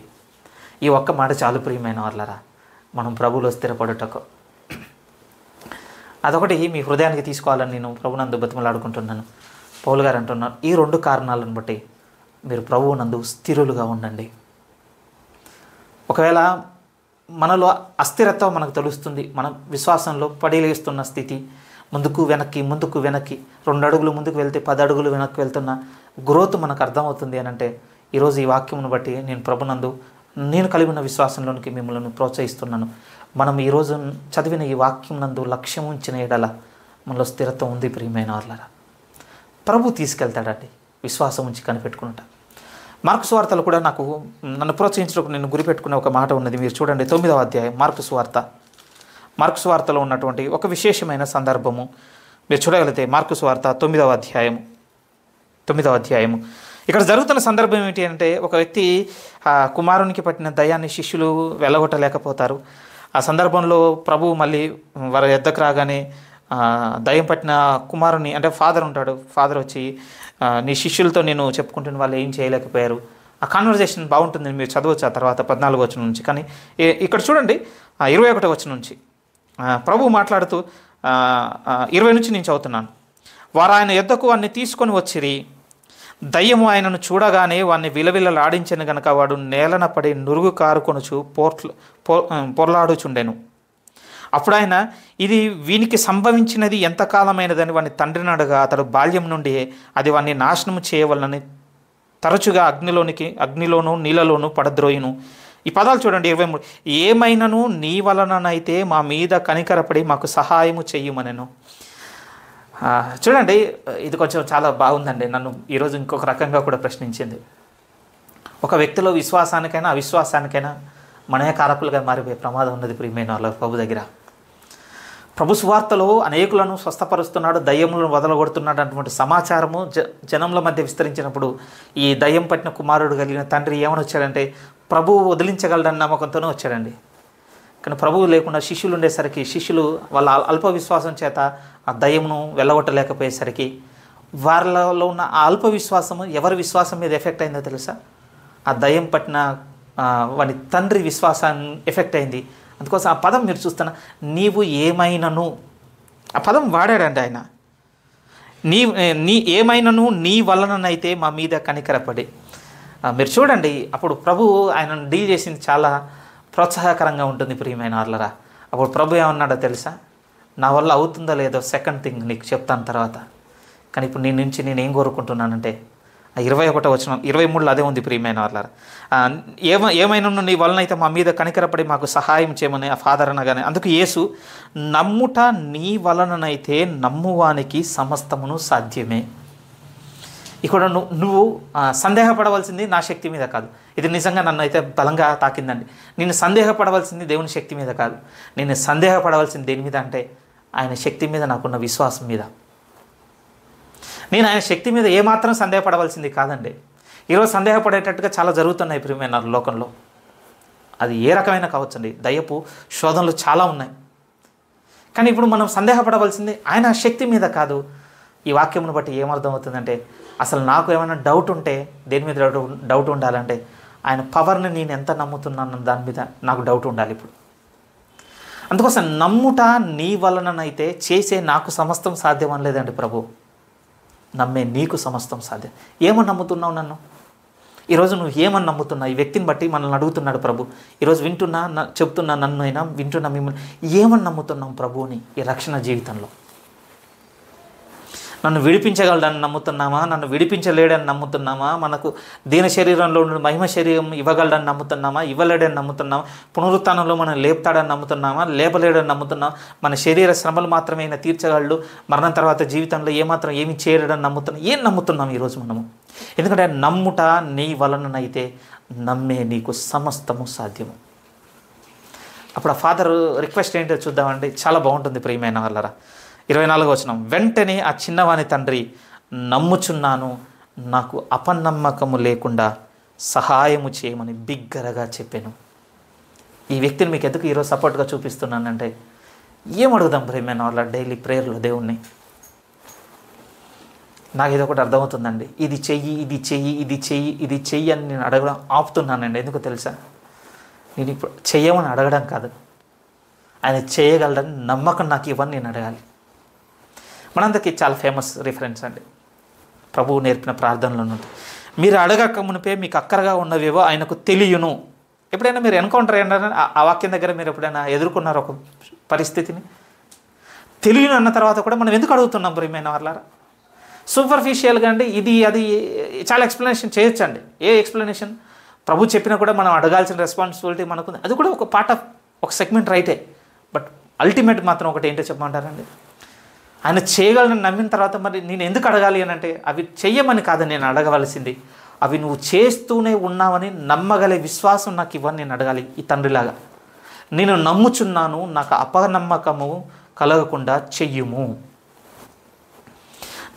ఈ ఒక్క మాట చాలు ప్రియమైన వర్లరా మనం ప్రభులో స్థిరపడుటకు అదొకటి మీ హృదయానికి తీసుకోవాలని నేను ప్రభునందు బతిమలాడుకుంటున్నాను పౌలు గారు అంటున్నారు ఈ రెండు కారణాలను బట్టి మీరు ప్రభువునందు స్థిరులుగా ఉండండి ఒకవేళ మనలో అస్థిరత్వం మనకు తెలుస్తుంది మన విశ్వాసంలో పడిలేస్తున్న స్థితి ముందుకు వెనక్కి ముందుకు వెనక్కి రెండు అడుగులు ముందుకు వెళ్తే పది అడుగులు వెనక్కి వెళ్తున్న గ్రోత్ మనకు అర్థమవుతుంది అని అంటే ఈరోజు ఈ వాక్యమును బట్టి నేను ప్రభునందు నేను కలిగి ఉన్న విశ్వాసంలోనికి మిమ్మల్ని ప్రోత్సహిస్తున్నాను మనం ఈరోజు చదివిన ఈ వాక్యం నందు లక్ష్యం ఉంచిన ఎడల మనలో స్థిరత్వం ఉంది ప్రియమైన వాళ్ళరా ప్రభు తీసుకెళ్తాడండి విశ్వాసం ఉంచి కనిపెట్టుకుంటా మార్కు స్వార్తలు కూడా నాకు నన్ను ప్రోత్సహించడానికి నేను గురిపెట్టుకునే ఒక మాట ఉన్నది మీరు చూడండి తొమ్మిదవ అధ్యాయం మార్కు స్వార్త మార్కు స్వార్తలో ఉన్నటువంటి ఒక విశేషమైన సందర్భము మీరు చూడగలిగితే మార్కు స్వార్త తొమ్మిదవ అధ్యాయము తొమ్మిదవ అధ్యాయము ఇక్కడ జరుగుతున్న సందర్భం ఏమిటి అంటే ఒక వ్యక్తి ఆ కుమారునికి పట్టిన దయాన్ని శిష్యులు వెళ్ళగొట్టలేకపోతారు ఆ సందర్భంలో ప్రభు మళ్ళీ వారి ఎద్దకు రాగానే దయం పట్టిన కుమారుని అంటే ఫాదర్ ఉంటాడు ఫాదర్ వచ్చి నీ శిష్యులతో నేను చెప్పుకుంటున్న వాళ్ళు ఏం చేయలేకపోయారు ఆ కాన్వర్జేషన్ బాగుంటుంది మీరు చదవచ్చు ఆ తర్వాత పద్నాలుగు వచ్చిన నుంచి కానీ ఇక్కడ చూడండి ఇరవై ఒకటో వచ్చిన నుంచి ప్రభు మాట్లాడుతూ ఇరవై నుంచి నేను చదువుతున్నాను వారు ఆయన ఎద్దకు అన్ని తీసుకొని వచ్చిరి దయ్యము ఆయనను చూడగానే వాణ్ణి విలవిలలాడించను గనక వాడు నేలన పడి నురుగు కారుకొనుచు పోర్ట్ల పొర్లాడుచుండెను అప్పుడు ఆయన ఇది వీనికి సంభవించినది ఎంతకాలమైనదని వాని తండ్రిని అడగా అతడు బాల్యం నుండి అది వాణ్ణి నాశనం చేయవలనని తరచుగా అగ్నిలోనికి అగ్నిలోను నీళ్ళలోను పడద్రోయును ఈ పదాలు చూడండి ఇరవై మూడు ఏమైనను నీ వలననైతే మా మీద కనికరపడి మాకు సహాయము చెయ్యమనెను చూడండి ఇది కొంచెం చాలా బాగుందండి నన్ను ఈరోజు ఇంకొక రకంగా కూడా ప్రశ్నించింది ఒక వ్యక్తిలో విశ్వాసానికైనా అవిశ్వాసానికైనా మనమే కారకులుగా మారిపోయే ప్రమాదం ఉన్నది ప్రియమైన వాళ్ళ ప్రభు దగ్గర ప్రభు సువార్తలో అనేకులను స్వస్థపరుస్తున్నాడు దయ్యములను వదలగొడుతున్నాడు అటువంటి సమాచారము జ జనముల మధ్య విస్తరించినప్పుడు ఈ దయ్యం పట్టిన కుమారుడు కలిగిన తండ్రి ఏమని వచ్చాడంటే ప్రభువు వదిలించగలడని నమ్మకంతోనే వచ్చాడండి కానీ ప్రభువు లేకుండా శిష్యులు ఉండేసరికి శిష్యులు వాళ్ళ అల్ప విశ్వాసం చేత ఆ దయమును వెళ్ళగొట్టలేకపోయేసరికి వారిలో ఉన్న ఆ అల్ప విశ్వాసము ఎవరి విశ్వాసం మీద ఎఫెక్ట్ అయిందో తెలుసా ఆ దయం పట్టిన వాని తండ్రి విశ్వాసాన్ని ఎఫెక్ట్ అయింది అందుకోసం ఆ పదం మీరు చూస్తున్నా నీవు ఏమైనను ఆ పదం వాడాడండి ఆయన నీ నీ ఏమైనను నీ వలననైతే మా మీద కనికరపడి మీరు చూడండి అప్పుడు ప్రభు ఆయన డీల్ చేసింది చాలా ప్రోత్సాహకరంగా ఉంటుంది ప్రియమైన ఆర్లరా అప్పుడు ప్రభు ఏమన్నాడో తెలుసా నా వల్ల అవుతుందో లేదో సెకండ్ థింగ్ నీకు చెప్తాను తర్వాత కానీ ఇప్పుడు నీ నుంచి నేను ఏం కోరుకుంటున్నానంటే ఆ ఇరవై ఒకటో వచ్చిన ఇరవై మూడులో అదే ఉంది ప్రియమైన వాళ్ళ ఏమ ఏమైనా నీ వలన అయితే మా మీద కనికరపడి మాకు సహాయం చేయమని ఆ ఫాదర్ అనగానే అందుకు యేసు నమ్ముట నీ వలననైతే నమ్మువానికి సమస్తమును సాధ్యమే ఇక్కడ నువ్వు సందేహపడవలసింది నా శక్తి మీద కాదు ఇది నిజంగా నన్ను అయితే బలంగా తాకిందండి నేను సందేహపడవలసింది దేవుని శక్తి మీద కాదు నేను సందేహపడవలసింది దేని మీద అంటే ఆయన శక్తి మీద నాకున్న విశ్వాసం మీద నేను ఆయన శక్తి మీద ఏమాత్రం సందేహపడవలసింది కాదండి ఈరోజు సందేహపడేటట్టుగా చాలా జరుగుతున్నాయి ప్రియమైన లోకంలో అది ఏ రకమైన కావచ్చండి దయపు శోధనలు చాలా ఉన్నాయి కానీ ఇప్పుడు మనం సందేహపడవలసింది ఆయన శక్తి మీద కాదు ఈ వాక్యమును బట్టి ఏమర్థమవుతుందంటే అసలు నాకు ఏమైనా డౌట్ ఉంటే దేని మీద డౌట్ ఉండాలంటే ఆయన పవర్ని నేను ఎంత నమ్ముతున్నాను దాని మీద నాకు డౌట్ ఉండాలి ఇప్పుడు అందుకోసం నమ్ముట నీ వలననైతే చేసే నాకు సమస్తం సాధ్యం అనలేదండి ప్రభు నమ్మే నీకు సమస్తం సాధ్యం ఏమని నమ్ముతున్నావు నన్ను ఈరోజు నువ్వు ఏమని నమ్ముతున్నావు ఈ వ్యక్తిని బట్టి మనల్ని అడుగుతున్నాడు ప్రభు ఈరోజు వింటున్నా చెప్తున్నా నన్ను అయినా వింటున్నా మిమ్మల్ని ఏమని నమ్ముతున్నాం ప్రభుని ఈ రక్షణ జీవితంలో నన్ను విడిపించగలడని నమ్ముతున్నామా నన్ను విడిపించలేడని నమ్ముతున్నామా మనకు దీన శరీరంలో మహిమ శరీరం ఇవ్వగలడని నమ్ముతున్నామా ఇవ్వలేడని నమ్ముతున్నామా పునరుత్నంలో మనం లేపుతాడని నమ్ముతున్నామా లేపలేడని నమ్ముతున్నాం మన శరీర శ్రమలు మాత్రమే తీర్చగలడు మరణం తర్వాత జీవితంలో ఏమాత్రం ఏమి చేయడని నమ్ముతున్నాం ఏం నమ్ముతున్నాం ఈరోజు మనము ఎందుకంటే నమ్ముట నీ వలననైతే నమ్మే నీకు సమస్తము సాధ్యము అప్పుడు ఆ ఫాదర్ రిక్వెస్ట్ ఏంటో చూద్దామండి చాలా బాగుంటుంది ప్రియమైన వాళ్ళరా ఇరవై నాలుగో వచనం వెంటనే ఆ చిన్నవాని తండ్రి నమ్ముచున్నాను నాకు అపనమ్మకము లేకుండా సహాయము చేయమని బిగ్గరగా చెప్పాను ఈ వ్యక్తిని మీకు ఎందుకు ఈరోజు సపోర్ట్గా చూపిస్తున్నానంటే ఏం అడుగుదాం ప్రేమైన వాళ్ళ డైలీ ప్రేయర్లో దేవుణ్ణి నాకు ఇది ఒకటి అర్థమవుతుందండి ఇది చెయ్యి ఇది చెయ్యి ఇది చెయ్యి ఇది చెయ్యి అని నేను అడగడం ఆపుతున్నానండి ఎందుకు తెలుసా నేను ఇప్పుడు చెయ్యమని అడగడం కాదు ఆయన చేయగలడని నమ్మకం నాకు ఇవ్వని నేను అడగాలి మనందరికీ చాలా ఫేమస్ రిఫరెన్స్ అండి ప్రభువు నేర్పిన ప్రార్థనలో నుండి మీరు అడగక మునిపే మీకు అక్కరగా ఉన్నవేవో ఆయనకు తెలియను ఎప్పుడైనా మీరు ఎన్కౌంటర్ అయ్యారని ఆ వాక్యం దగ్గర మీరు ఎప్పుడైనా ఎదుర్కొన్నారు ఒక పరిస్థితిని తెలియను అన్న తర్వాత కూడా మనం ఎందుకు అడుగుతున్నాం ప్రియమైన వాళ్ళారా సూపర్ఫిషియల్గా అండి ఇది అది చాలా ఎక్స్ప్లెనేషన్ చేయొచ్చండి ఏ ఎక్స్ప్లెనేషన్ ప్రభు చెప్పినా కూడా మనం అడగాల్సిన రెస్పాన్సిబిలిటీ మనకు అది కూడా ఒక పార్ట్ ఆఫ్ ఒక సెగ్మెంట్ రైటే బట్ అల్టిమేట్ మాత్రం ఒకటి ఏంటో చెప్పమంటారండి ఆయన చేయగలను నమ్మిన తర్వాత మరి నేను ఎందుకు అడగాలి అని అంటే అవి చెయ్యమని కాదని నేను అడగవలసింది అవి నువ్వు చేస్తూనే ఉన్నావని నమ్మగలే విశ్వాసం నాకు ఇవ్వని నేను అడగాలి ఈ తండ్రిలాగా నేను నమ్ముచున్నాను నాకు అపనమ్మకము కలగకుండా చెయ్యుము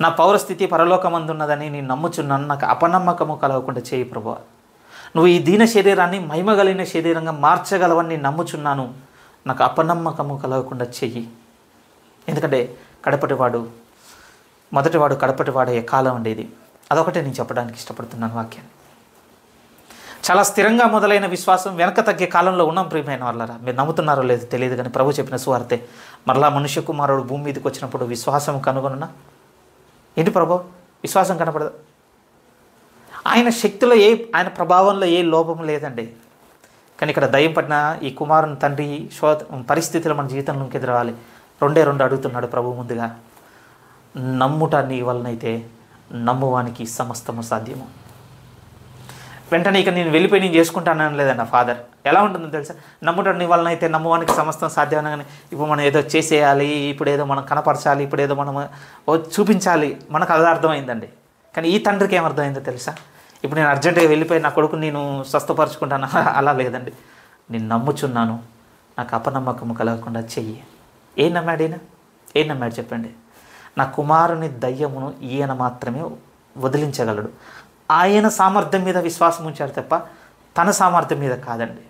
నా పౌరస్థితి పరలోకమందున్నదని నేను నమ్ముచున్నాను నాకు అపనమ్మకము కలగకుండా చేయి ప్రభు నువ్వు ఈ దీన శరీరాన్ని మహిమగలిగిన శరీరంగా మార్చగలవని నేను నమ్ముచున్నాను నాకు అపనమ్మకము కలగకుండా చెయ్యి ఎందుకంటే కడపటివాడు మొదటివాడు కడపటివాడయ్యే కాలం ఉండేది అదొకటే నేను చెప్పడానికి ఇష్టపడుతున్నాను వాక్యాన్ని చాలా స్థిరంగా మొదలైన విశ్వాసం వెనక తగ్గే కాలంలో ఉన్నాం ప్రియమైన వాళ్ళరా మీరు నమ్ముతున్నారో లేదు తెలియదు కానీ ప్రభు చెప్పిన సువార్తే మరలా మనుష్య కుమారుడు భూమి మీదకి వచ్చినప్పుడు విశ్వాసం కనుగొనున్నా ఏంటి ప్రభు విశ్వాసం కనపడదు ఆయన శక్తిలో ఏ ఆయన ప్రభావంలో ఏ లోపం లేదండి కానీ ఇక్కడ దయ్యం పడిన ఈ కుమారుని తండ్రి శో పరిస్థితులు మన జీవితంలోకి ఎదురవాలి రెండే రెండు అడుగుతున్నాడు ప్రభు ముందుగా నమ్ముట నీ వలనైతే నమ్మువానికి సమస్తము సాధ్యము వెంటనే ఇక నేను వెళ్ళిపోయి నేను చేసుకుంటానని లేదన్న ఫాదర్ ఎలా ఉంటుందో తెలుసా నమ్ముట నీ వలనైతే నమ్మువానికి సమస్తం సాధ్యం కానీ ఇప్పుడు మనం ఏదో చేసేయాలి ఇప్పుడు ఏదో మనం కనపరచాలి ఇప్పుడు ఏదో మనం చూపించాలి మనకు అది అర్థమైందండి కానీ ఈ తండ్రికి ఏమర్థమైందో తెలుసా ఇప్పుడు నేను అర్జెంటుగా వెళ్ళిపోయి నా కొడుకు నేను స్వస్థపరచుకుంటాను (laughs) అలా లేదండి నేను నమ్ముచున్నాను నాకు అపనమ్మకము కలగకుండా చెయ్యి ఏం నమ్మాడు ఈయన ఏం నమ్మాడు చెప్పండి నా కుమారుని దయ్యమును ఈయన మాత్రమే వదిలించగలడు ఆయన సామర్థ్యం మీద విశ్వాసం ఉంచారు తప్ప తన సామర్థ్యం మీద కాదండి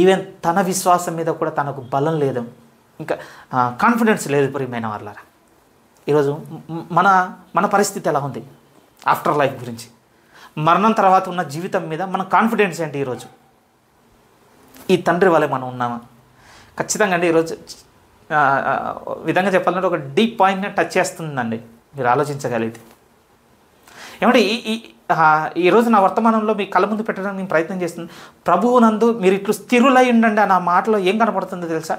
ఈవెన్ తన విశ్వాసం మీద కూడా తనకు బలం లేదు ఇంకా కాన్ఫిడెన్స్ లేదు ప్రియమైన వాళ్ళారా ఈరోజు మన మన పరిస్థితి ఎలా ఉంది ఆఫ్టర్ లైఫ్ గురించి మరణం తర్వాత ఉన్న జీవితం మీద మన కాన్ఫిడెన్స్ ఏంటి ఈరోజు ఈ తండ్రి వల్లే మనం ఉన్నామా ఖచ్చితంగా అండి ఈరోజు విధంగా చెప్పాలంటే ఒక డీప్ పాయింట్ని టచ్ చేస్తుందండి మీరు ఆలోచించగలిగితే ఏమంటే ఈ ఈరోజు నా వర్తమానంలో మీ కళ్ళ ముందు పెట్టడానికి నేను ప్రయత్నం చేస్తుంది ప్రభువు నందు మీరు ఇట్లు స్థిరులై ఉండండి నా మాటలో ఏం కనపడుతుందో తెలుసా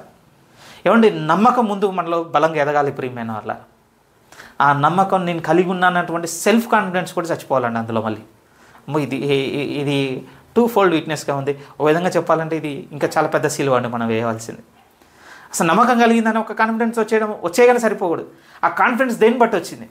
ఏమండి నమ్మకం ముందు మనలో బలంగా ఎదగాలి ప్రియమైన వాళ్ళ ఆ నమ్మకం నేను కలిగి ఉన్నానటువంటి సెల్ఫ్ కాన్ఫిడెన్స్ కూడా చచ్చిపోవాలండి అందులో మళ్ళీ ఇది ఇది టూ ఫోల్డ్ వీక్నెస్గా ఉంది ఒక విధంగా చెప్పాలంటే ఇది ఇంకా చాలా పెద్ద సిలువ అండి మనం వేయవలసింది అసలు నమ్మకం కలిగిందని ఒక కాన్ఫిడెన్స్ వచ్చేయడం వచ్చేయగానే సరిపోకూడదు ఆ కాన్ఫిడెన్స్ దేని బట్టి వచ్చింది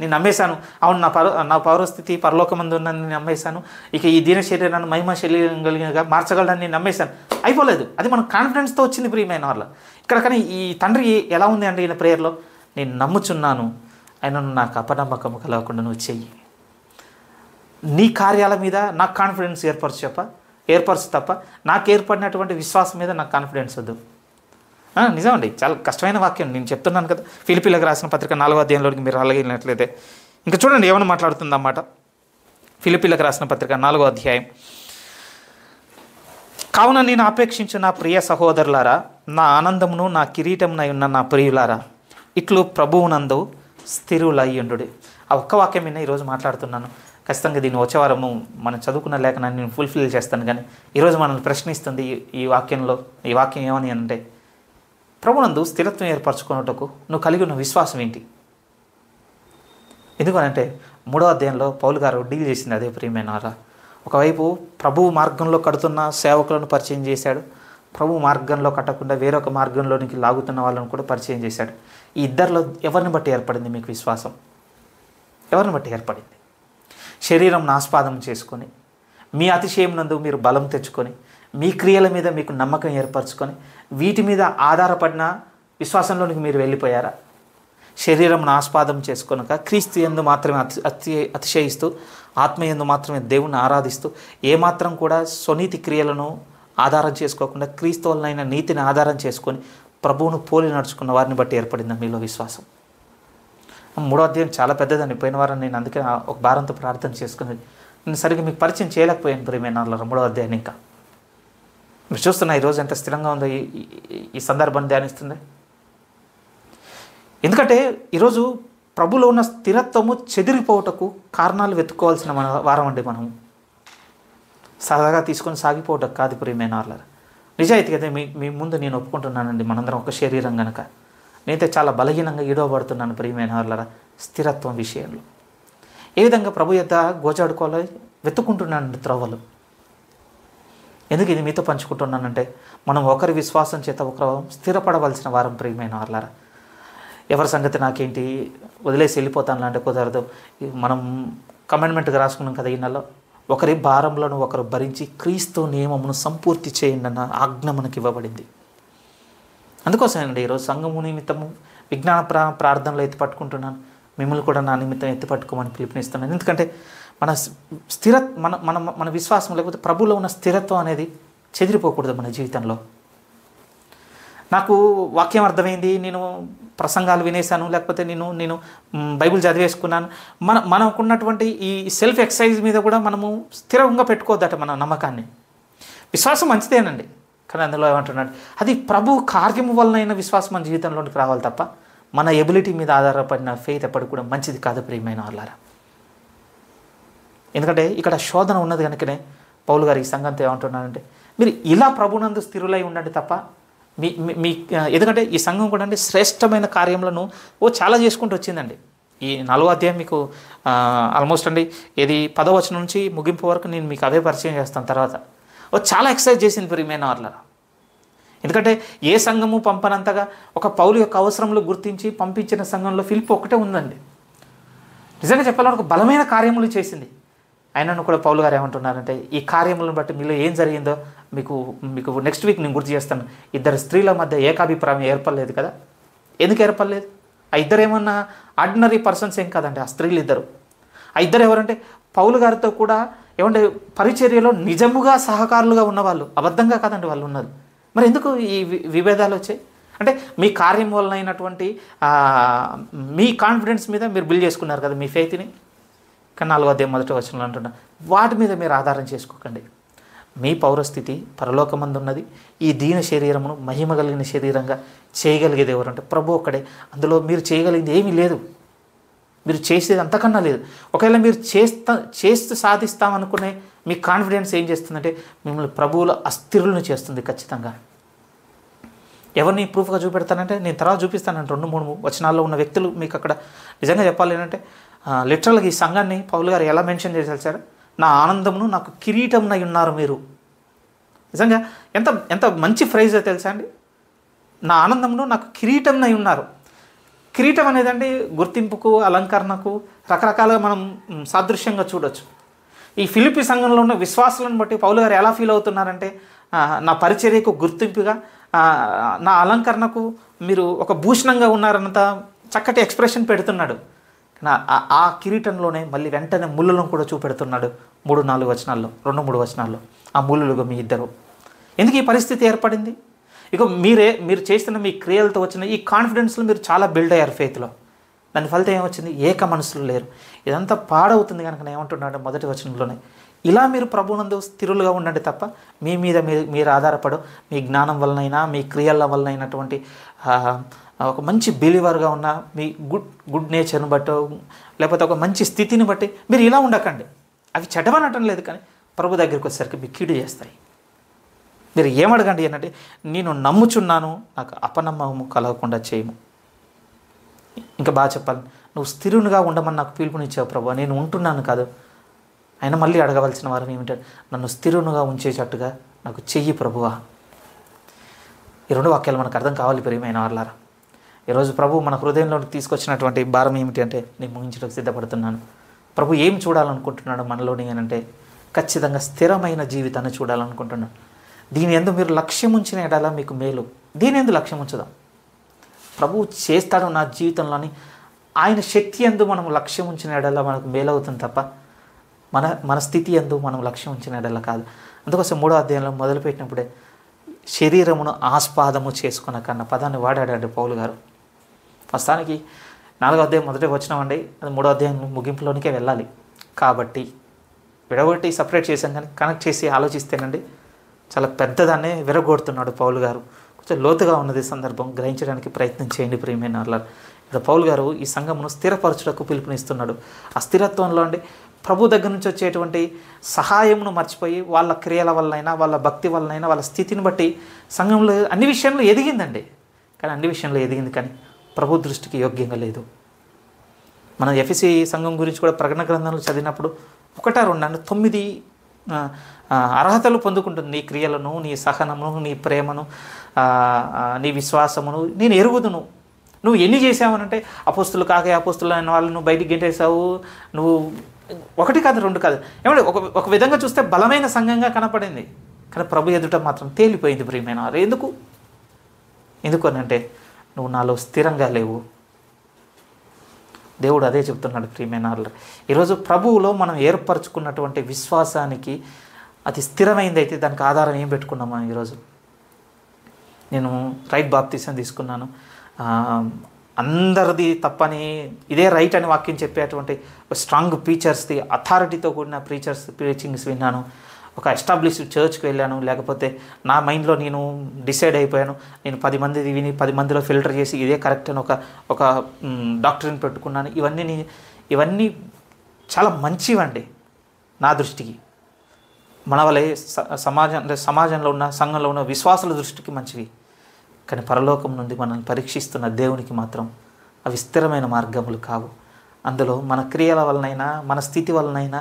నేను నమ్మేశాను అవును నా పర నా పౌరస్థితి పరలోకమందు ఉన్నాను నేను నమ్మేశాను ఇక ఈ దీన శరీరాన్ని మహిమ శరీరం కలిగినగా మార్చగలడని నేను నమ్మేశాను అయిపోలేదు అది మనకు కాన్ఫిడెన్స్తో వచ్చింది ప్రియమైన వాళ్ళ ఇక్కడ కానీ ఈ తండ్రి ఎలా ఉంది అండి ఈయన ప్రేయర్లో నేను నమ్ముచున్నాను ఆయన నాకు అపనమ్మకం కలగకుండా నువ్వు చెయ్యి నీ కార్యాల మీద నాకు కాన్ఫిడెన్స్ ఏర్పరచు చెప్ప ఏర్పరచు తప్ప నాకు ఏర్పడినటువంటి విశ్వాసం మీద నాకు కాన్ఫిడెన్స్ వద్దు నిజమండి చాలా కష్టమైన వాక్యం నేను చెప్తున్నాను కదా ఫిలిపిలకు రాసిన పత్రిక నాలుగో అధ్యాయంలోకి మీరు అలాగేనట్లయితే ఇంకా చూడండి ఏమైనా మాట్లాడుతుందన్నమాట ఫిలిపిలకు రాసిన పత్రిక నాలుగో అధ్యాయం కావున నేను ఆపేక్షించు నా ప్రియ సహోదరులారా నా ఆనందమును నా కిరీటమునై ఉన్న నా ప్రియులారా ఇట్లు ప్రభువునందు స్థిరులయ్యుండు ఆ ఒక్క వాక్యం విన్న ఈరోజు మాట్లాడుతున్నాను ఖచ్చితంగా దీన్ని వచ్చేవారము మనం చదువుకున్న లేఖనాన్ని నేను ఫుల్ఫిల్ చేస్తాను కానీ ఈరోజు మనల్ని ప్రశ్నిస్తుంది ఈ వాక్యంలో ఈ వాక్యం ఏమని అంటే ప్రభునందు స్థిరత్వం ఏర్పరచుకున్నటకు నువ్వు కలిగి ఉన్న విశ్వాసం ఏంటి ఎందుకనంటే మూడో అధ్యాయంలో పౌలు గారు డీల్ చేసింది అదే ప్రియమైనరా ఒకవైపు ప్రభు మార్గంలో కడుతున్న సేవకులను పరిచయం చేశాడు ప్రభు మార్గంలో కట్టకుండా వేరొక మార్గంలోనికి లాగుతున్న వాళ్ళని కూడా పరిచయం చేశాడు ఈ ఇద్దరిలో ఎవరిని బట్టి ఏర్పడింది మీకు విశ్వాసం ఎవరిని బట్టి ఏర్పడింది శరీరం నాస్పాదం చేసుకొని మీ అతిశయం నందు మీరు బలం తెచ్చుకొని మీ క్రియల మీద మీకు నమ్మకం ఏర్పరచుకొని వీటి మీద ఆధారపడిన విశ్వాసంలోనికి మీరు వెళ్ళిపోయారా శరీరం ఆస్పాదం చేసుకునక క్రీస్తు ఎందు మాత్రమే అతి అతి అతిశయిస్తూ ఆత్మ ఎందు మాత్రమే దేవుని ఆరాధిస్తూ ఏమాత్రం కూడా స్వనీతి క్రియలను ఆధారం చేసుకోకుండా క్రీస్తు నీతిని ఆధారం చేసుకొని ప్రభువును పోలి నడుచుకున్న వారిని బట్టి ఏర్పడింది మీలో విశ్వాసం మూడో అధ్యాయం చాలా పెద్దదని పోయిన వారని నేను అందుకే ఒక భారంతో ప్రార్థన చేసుకుని నేను సరిగ్గా మీకు పరిచయం చేయలేకపోయాను ప్రేమైన మూడో అధ్యాయం ఇంకా మీరు చూస్తున్నా ఈరోజు ఎంత స్థిరంగా ఉందో ఈ సందర్భాన్ని ధ్యానిస్తుంది ఎందుకంటే ఈరోజు ప్రభులో ఉన్న స్థిరత్వము చెదిరిపోవటకు కారణాలు వెతుక్కోవాల్సిన మన వారం అండి మనం సరదాగా తీసుకొని సాగిపోవటం కాదు ప్రియమైన ఆర్లర్ నిజాయితీ అయితే మీ మీ ముందు నేను ఒప్పుకుంటున్నానండి మనందరం ఒక శరీరం కనుక నేనైతే చాలా బలహీనంగా ఈడవబడుతున్నాను ప్రియమైన వాళ్ళరా స్థిరత్వం విషయంలో ఏ విధంగా ప్రభు యొక్క గోచాడుకోవాలో వెతుక్కుంటున్నాను త్రవ్వలు ఎందుకు ఇది మీతో పంచుకుంటున్నానంటే మనం ఒకరి విశ్వాసం చేత ఒకరు స్థిరపడవలసిన వారం ప్రియమైన వారులారా ఎవరి సంగతి నాకేంటి వదిలేసి వెళ్ళిపోతాను అంటే కుదరదు మనం కమెంట్మెంట్గా రాసుకున్నాం కదా ఈ నెలలో ఒకరి భారంలో ఒకరు భరించి క్రీస్తు నియమమును సంపూర్తి చేయండి అన్న ఆజ్ఞ మనకి ఇవ్వబడింది అందుకోసమేనండి ఈరోజు సంఘము నిమిత్తము విజ్ఞాన ప్రా ప్రార్థనలో ఎత్తి పట్టుకుంటున్నాను మిమ్మల్ని కూడా నా నిమిత్తం ఎత్తి పట్టుకోమని పిలుపునిస్తున్నాను ఎందుకంటే మన స్థిర మన మన మన విశ్వాసం లేకపోతే ప్రభులో ఉన్న స్థిరత్వం అనేది చెదిరిపోకూడదు మన జీవితంలో నాకు వాక్యం అర్థమైంది నేను ప్రసంగాలు వినేశాను లేకపోతే నేను నేను బైబిల్ చదివేసుకున్నాను మన మనకున్నటువంటి ఈ సెల్ఫ్ ఎక్సర్సైజ్ మీద కూడా మనము స్థిరంగా పెట్టుకోవద్దట మన నమ్మకాన్ని విశ్వాసం మంచిదేనండి కానీ అందులో ఏమంటున్నాడు అది ప్రభు కార్యము వలనైన విశ్వాసం మన జీవితంలోనికి రావాలి తప్ప మన ఎబిలిటీ మీద ఆధారపడిన ఫెయిత్ ఎప్పటికి కూడా మంచిది కాదు ప్రియమైన వాళ్ళారా ఎందుకంటే ఇక్కడ శోధన ఉన్నది కనుకనే పౌలు గారు ఈ సంఘంతో ఏమంటున్నారంటే మీరు ఇలా ప్రభునందు స్థిరులై ఉండండి తప్ప మీ మీ ఎందుకంటే ఈ సంఘం కూడా అంటే శ్రేష్టమైన కార్యములను ఓ చాలా చేసుకుంటూ వచ్చిందండి ఈ నాలుగో అధ్యాయం మీకు ఆల్మోస్ట్ అండి ఏది పదవచనం నుంచి ముగింపు వరకు నేను మీకు అదే పరిచయం చేస్తాను తర్వాత ఓ చాలా ఎక్సర్సైజ్ చేసింది ప్రియమైన వాళ్ళ ఎందుకంటే ఏ సంఘము పంపనంతగా ఒక పౌలు యొక్క అవసరంలో గుర్తించి పంపించిన సంఘంలో ఫిలిప్ ఒకటే ఉందండి నిజంగా చెప్పాలంటే ఒక బలమైన కార్యములు చేసింది ఆయనను కూడా పౌలు గారు ఏమంటున్నారంటే ఈ కార్యములను బట్టి మీలో ఏం జరిగిందో మీకు మీకు నెక్స్ట్ వీక్ నేను గుర్తు చేస్తాను ఇద్దరు స్త్రీల మధ్య ఏకాభిప్రాయం ఏర్పడలేదు కదా ఎందుకు ఏర్పడలేదు ఆ ఇద్దరు ఏమన్నా ఆర్డినరీ పర్సన్స్ ఏం కాదండి ఆ స్త్రీలు ఇద్దరు ఆ ఇద్దరు ఎవరంటే పౌలు గారితో కూడా ఏమంటే పరిచర్యలో నిజముగా సహకారులుగా ఉన్నవాళ్ళు అబద్ధంగా కాదండి వాళ్ళు ఉన్నారు మరి ఎందుకు ఈ విభేదాలు వచ్చాయి అంటే మీ కార్యం వలన అయినటువంటి మీ కాన్ఫిడెన్స్ మీద మీరు బిల్డ్ చేసుకున్నారు కదా మీ ఫెయిత్ని కానీ నాలుగో అదే మొదటి వచనంలో అంటున్నా వాటి మీద మీరు ఆధారం చేసుకోకండి మీ పౌరస్థితి పరలోకమందున్నది ఈ దీన శరీరమును మహిమ కలిగిన శరీరంగా చేయగలిగేది ఎవరంటే ప్రభు ఒక్కడే అందులో మీరు చేయగలిగింది ఏమీ లేదు మీరు చేసేది అంతకన్నా లేదు ఒకవేళ మీరు చేస్తా చేస్తూ సాధిస్తామనుకునే మీ కాన్ఫిడెన్స్ ఏం చేస్తుందంటే మిమ్మల్ని ప్రభువుల అస్థిరులను చేస్తుంది ఖచ్చితంగా ఎవరిని ప్రూఫ్గా చూపెడతానంటే నేను తర్వాత చూపిస్తానంటే రెండు మూడు వచనాల్లో ఉన్న వ్యక్తులు మీకు అక్కడ నిజంగా చెప్పాలి ఏంటంటే లిటరల్గా ఈ సంఘాన్ని పౌలు గారు ఎలా మెన్షన్ చేశారు సార్ నా ఆనందమును నాకు కిరీటంనై ఉన్నారు మీరు నిజంగా ఎంత ఎంత మంచి ఫ్రైజ్ తెలుసా అండి నా ఆనందమును నాకు కిరీటంనై ఉన్నారు కిరీటం అనేదండి గుర్తింపుకు అలంకరణకు రకరకాలుగా మనం సాదృశ్యంగా చూడొచ్చు ఈ ఫిలిపి సంఘంలో ఉన్న విశ్వాసాలను బట్టి పౌలు గారు ఎలా ఫీల్ అవుతున్నారంటే నా పరిచర్యకు గుర్తింపుగా నా అలంకరణకు మీరు ఒక భూషణంగా ఉన్నారన్నంత చక్కటి ఎక్స్ప్రెషన్ పెడుతున్నాడు నా ఆ కిరీటంలోనే మళ్ళీ వెంటనే ముళ్ళను కూడా చూపెడుతున్నాడు మూడు నాలుగు వచనాల్లో రెండు మూడు వచనాల్లో ఆ ముళ్ళులుగా మీ ఇద్దరు ఎందుకు ఈ పరిస్థితి ఏర్పడింది ఇక మీరే మీరు చేసిన మీ క్రియలతో వచ్చిన ఈ కాన్ఫిడెన్స్లో మీరు చాలా బిల్డ్ అయ్యారు ఫెయిత్లో దాని ఫలితం ఏమొచ్చింది ఏక మనసులు లేరు ఇదంతా పాడవుతుంది కనుక నేను ఏమంటున్నాడు మొదటి వచనంలోనే ఇలా మీరు ప్రభునందు స్థిరులుగా ఉండండి తప్ప మీ మీద మీరు మీరు ఆధారపడు మీ జ్ఞానం వలనైనా మీ క్రియల వలనైనటువంటి ఒక మంచి బిలీవర్గా ఉన్న మీ గుడ్ గుడ్ నేచర్ని బట్టి లేకపోతే ఒక మంచి స్థితిని బట్టి మీరు ఇలా ఉండకండి అవి చెడవనటం లేదు కానీ ప్రభు దగ్గరికి వచ్చేసరికి మీకు కీడు చేస్తాయి మీరు ఏమడగండి ఏంటంటే నేను నమ్ముచున్నాను నాకు అపనమ్మము కలగకుండా చేయము ఇంకా బాగా చెప్పాలి నువ్వు స్థిరునిగా ఉండమని నాకు పిలుపునిచ్చావు ప్రభు నేను ఉంటున్నాను కాదు ఆయన మళ్ళీ అడగవలసిన వారు ఏమిటంటే నన్ను స్థిరునుగా ఉంచేటట్టుగా నాకు చెయ్యి ప్రభువా ఈ రెండు వాక్యాలు మనకు అర్థం కావాలి ప్రేమైన వాళ్ళారా ఈరోజు ప్రభు మన హృదయంలోకి తీసుకొచ్చినటువంటి భారం ఏమిటి అంటే నేను ముగించడానికి సిద్ధపడుతున్నాను ప్రభు ఏం చూడాలనుకుంటున్నాడు మనలోని అని అంటే ఖచ్చితంగా స్థిరమైన జీవితాన్ని చూడాలనుకుంటున్నాడు దీని ఎందు మీరు లక్ష్యం ఉంచిన ఎడలా మీకు మేలు దీని ఎందు లక్ష్యం ఉంచుదాం ప్రభు చేస్తాడు నా జీవితంలోని ఆయన శక్తి ఎందు మనం లక్ష్యం ఉంచిన ఎడలా మనకు మేలవుతుంది తప్ప మన మన స్థితి ఎందు మనం లక్ష్యం ఉంచిన ఎడలా కాదు అందుకోసం మూడో అధ్యాయంలో మొదలుపెట్టినప్పుడే శరీరమును ఆస్పాదము చేసుకున్న కన్న పదాన్ని వాడాడు పౌలు గారు ప్రస్తుతానికి నాలుగో అధ్యాయం మొదట వచ్చినామండి అది మూడో అధ్యాయం ముగింపులోనికే వెళ్ళాలి కాబట్టి విడగొట్టి సపరేట్ చేశాం కానీ కనెక్ట్ చేసి ఆలోచిస్తేనండి చాలా పెద్దదాన్నే విరగొడుతున్నాడు పౌలు గారు కొంచెం లోతుగా ఉన్నది సందర్భం గ్రహించడానికి ప్రయత్నం చేయండి ప్రియమైన అల్లర్ ఇక్కడ పౌలు గారు ఈ సంఘమును స్థిరపరచుటకు పిలుపునిస్తున్నాడు ఆ స్థిరత్వంలో అండి ప్రభు దగ్గర నుంచి వచ్చేటువంటి సహాయమును మర్చిపోయి వాళ్ళ క్రియల వల్లనైనా వాళ్ళ భక్తి వల్లనైనా వాళ్ళ స్థితిని బట్టి సంఘంలో అన్ని విషయంలో ఎదిగిందండి కానీ అన్ని విషయంలో ఎదిగింది కానీ ప్రభు దృష్టికి యోగ్యంగా లేదు మన ఎఫ్ఎసి సంఘం గురించి కూడా ప్రకటన గ్రంథాలు చదివినప్పుడు ఒకట రెండు తొమ్మిది అర్హతలు పొందుకుంటుంది నీ క్రియలను నీ సహనమును నీ ప్రేమను నీ విశ్వాసమును నేను ఎరుగుదును నువ్వు ఎన్ని చేసావనంటే అపోస్తులు కాకే అపోస్తులు అయిన వాళ్ళు నువ్వు బయటికి గెంటేసావు నువ్వు ఒకటి కాదు రెండు కాదు ఏమంటే ఒక ఒక విధంగా చూస్తే బలమైన సంఘంగా కనపడింది కానీ ప్రభు ఎదుట మాత్రం తేలిపోయింది ప్రియమైన వారు ఎందుకు ఎందుకు అనంటే నువ్వు నాలో స్థిరంగా లేవు దేవుడు అదే చెప్తున్నాడు ప్రియమైన ఈరోజు ప్రభువులో మనం ఏర్పరచుకున్నటువంటి విశ్వాసానికి అది స్థిరమైంది అయితే దానికి ఆధారం ఏం పెట్టుకున్నాం మనం ఈరోజు నేను రైట్ బాప్తీసం తీసుకున్నాను అందరిది తప్పని ఇదే రైట్ అని వాక్యం చెప్పేటువంటి స్ట్రాంగ్ ఫీచర్స్ది అథారిటీతో కూడిన ఫీచర్స్ ప్రీచింగ్స్ విన్నాను ఒక ఎస్టాబ్లిష్డ్ చర్చ్కి వెళ్ళాను లేకపోతే నా మైండ్లో నేను డిసైడ్ అయిపోయాను నేను పది మంది విని పది మందిలో ఫిల్టర్ చేసి ఇదే కరెక్ట్ అని ఒక ఒక డాక్టర్ని పెట్టుకున్నాను ఇవన్నీ ఇవన్నీ చాలా మంచివండి నా దృష్టికి మన వలె సమాజం సమాజంలో ఉన్న సంఘంలో ఉన్న విశ్వాసుల దృష్టికి మంచివి కానీ పరలోకం నుండి మనల్ని పరీక్షిస్తున్న దేవునికి మాత్రం అవి స్థిరమైన మార్గములు కావు అందులో మన క్రియల వలనైనా మన స్థితి వలనైనా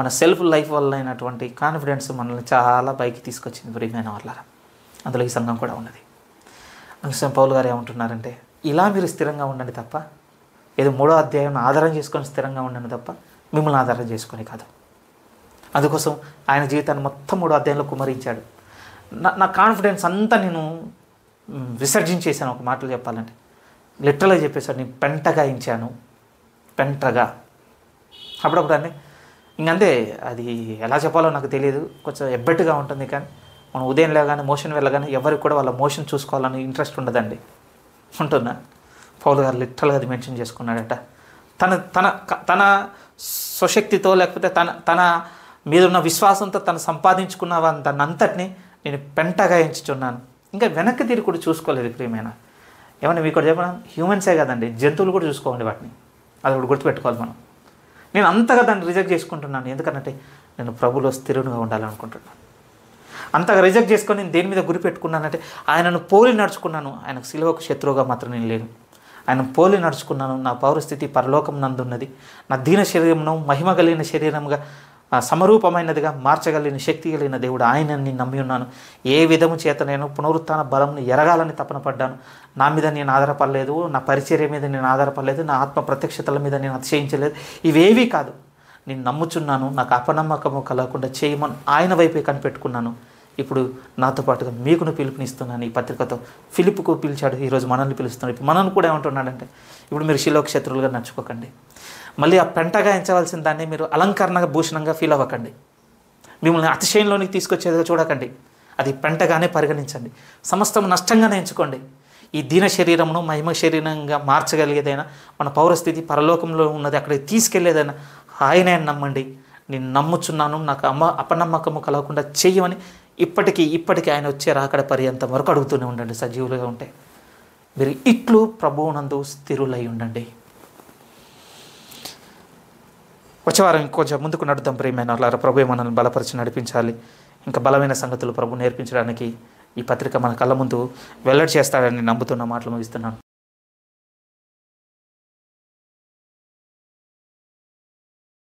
మన సెల్ఫ్ లైఫ్ వల్ల అయినటువంటి కాన్ఫిడెన్స్ మనల్ని చాలా పైకి తీసుకొచ్చింది ప్రియమైన వాళ్ళ అందులో ఈ సంఘం కూడా ఉన్నది అందుకోసం పౌల్ గారు ఏమంటున్నారంటే ఇలా మీరు స్థిరంగా ఉండండి తప్ప ఏదో మూడో అధ్యాయం ఆధారం చేసుకొని స్థిరంగా ఉండండి తప్ప మిమ్మల్ని ఆధారం చేసుకొని కాదు అందుకోసం ఆయన జీవితాన్ని మొత్తం మూడో అధ్యాయంలో కుమరించాడు నా నా కాన్ఫిడెన్స్ అంతా నేను విసర్జించేశాను ఒక మాటలు చెప్పాలంటే లిటరల్గా చెప్పేశాడు నేను పెంటగా ఇచ్చాను పెంటగా అప్పుడప్పుడు అన్నీ ఇంకంతే అది ఎలా చెప్పాలో నాకు తెలియదు కొంచెం ఎబ్బెట్టుగా ఉంటుంది కానీ మనం ఉదయం లేగానే మోషన్ వెళ్ళగానే ఎవరికి కూడా వాళ్ళ మోషన్ చూసుకోవాలని ఇంట్రెస్ట్ ఉండదండి ఉంటుందా పౌలు గారు లిటరల్గా అది మెన్షన్ చేసుకున్నాడట తన తన తన స్వశక్తితో లేకపోతే తన తన మీద ఉన్న విశ్వాసంతో తను సంపాదించుకున్న దాన్ని అంతటిని నేను పెంటగా ఎంచుతున్నాను ఇంకా వెనక్కి తిరిగి కూడా చూసుకోలేదు ప్రియమైన ఏమన్నా మీకు చెప్పడం హ్యూమన్సే కదండి జంతువులు కూడా చూసుకోండి వాటిని అది కూడా గుర్తుపెట్టుకోవాలి మనం నేను అంతగా దాన్ని రిజెక్ట్ చేసుకుంటున్నాను ఎందుకంటే నేను ప్రభులో స్థిరునిగా ఉండాలనుకుంటున్నాను అంతగా రిజెక్ట్ చేసుకొని నేను దేని మీద గురి పెట్టుకున్నానంటే ఆయనను పోలి నడుచుకున్నాను ఆయనకు సిలువకు శత్రువుగా మాత్రం నేను లేను ఆయన పోలి నడుచుకున్నాను నా పౌరస్థితి పరలోకం నందున్నది నా దీన శరీరమును మహిమ కలిగిన శరీరంగా సమరూపమైనదిగా మార్చగలిగిన శక్తి కలిగిన దేవుడు ఆయనని నమ్మి ఉన్నాను ఏ విధము చేత నేను పునరుత్న బలంను ఎరగాలని తపన పడ్డాను నా మీద నేను ఆధారపడలేదు నా పరిచర్య మీద నేను ఆధారపడలేదు నా ఆత్మ ప్రత్యక్షతల మీద నేను అతిశయించలేదు ఇవేవీ కాదు నేను నమ్ముచున్నాను నాకు అపనమ్మకము కలగకుండా చేయమని ఆయన వైపే కనిపెట్టుకున్నాను ఇప్పుడు నాతో పాటుగా మీకును పిలుపునిస్తున్నాను ఈ పత్రికతో ఫిలిప్కు పిలిచాడు ఈరోజు మనల్ని పిలుస్తున్నాడు ఇప్పుడు మనల్ని కూడా ఏమంటున్నాడంటే ఇప్పుడు మీరు శిలోక్షత్రులుగా నచ్చుకోకండి మళ్ళీ ఆ పెంటగా ఎంచవలసిన దాన్ని మీరు అలంకరణగా భూషణంగా ఫీల్ అవ్వకండి మిమ్మల్ని అతిశయంలోనికి తీసుకొచ్చేదిగా చూడకండి అది పెంటగానే పరిగణించండి సమస్తం నష్టంగానే ఎంచుకోండి ఈ దీన శరీరమును మహిమ శరీరంగా మార్చగలిగేదైనా మన పౌరస్థితి పరలోకంలో ఉన్నది అక్కడికి తీసుకెళ్లేదైనా ఆయనే నమ్మండి నేను నమ్ముచున్నాను నాకు అమ్మ అపనమ్మకము కలగకుండా చేయమని ఇప్పటికీ ఇప్పటికీ ఆయన వచ్చే రాకడ పర్యంతం వరకు అడుగుతూనే ఉండండి సజీవులుగా ఉంటే మీరు ఇట్లు ప్రభువునందు స్థిరులై ఉండండి వచ్చే వారం ఇంకొంచెం ముందుకు నడుద్దాం ప్రేమైన వాళ్ళ ప్రభు మనల్ని బలపరిచి నడిపించాలి ఇంకా బలమైన సంగతులు ప్రభు నేర్పించడానికి ఈ పత్రిక మన కళ్ళ ముందు వెల్లడి చేస్తాడని నమ్ముతున్న మాటలు ముగిస్తున్నాను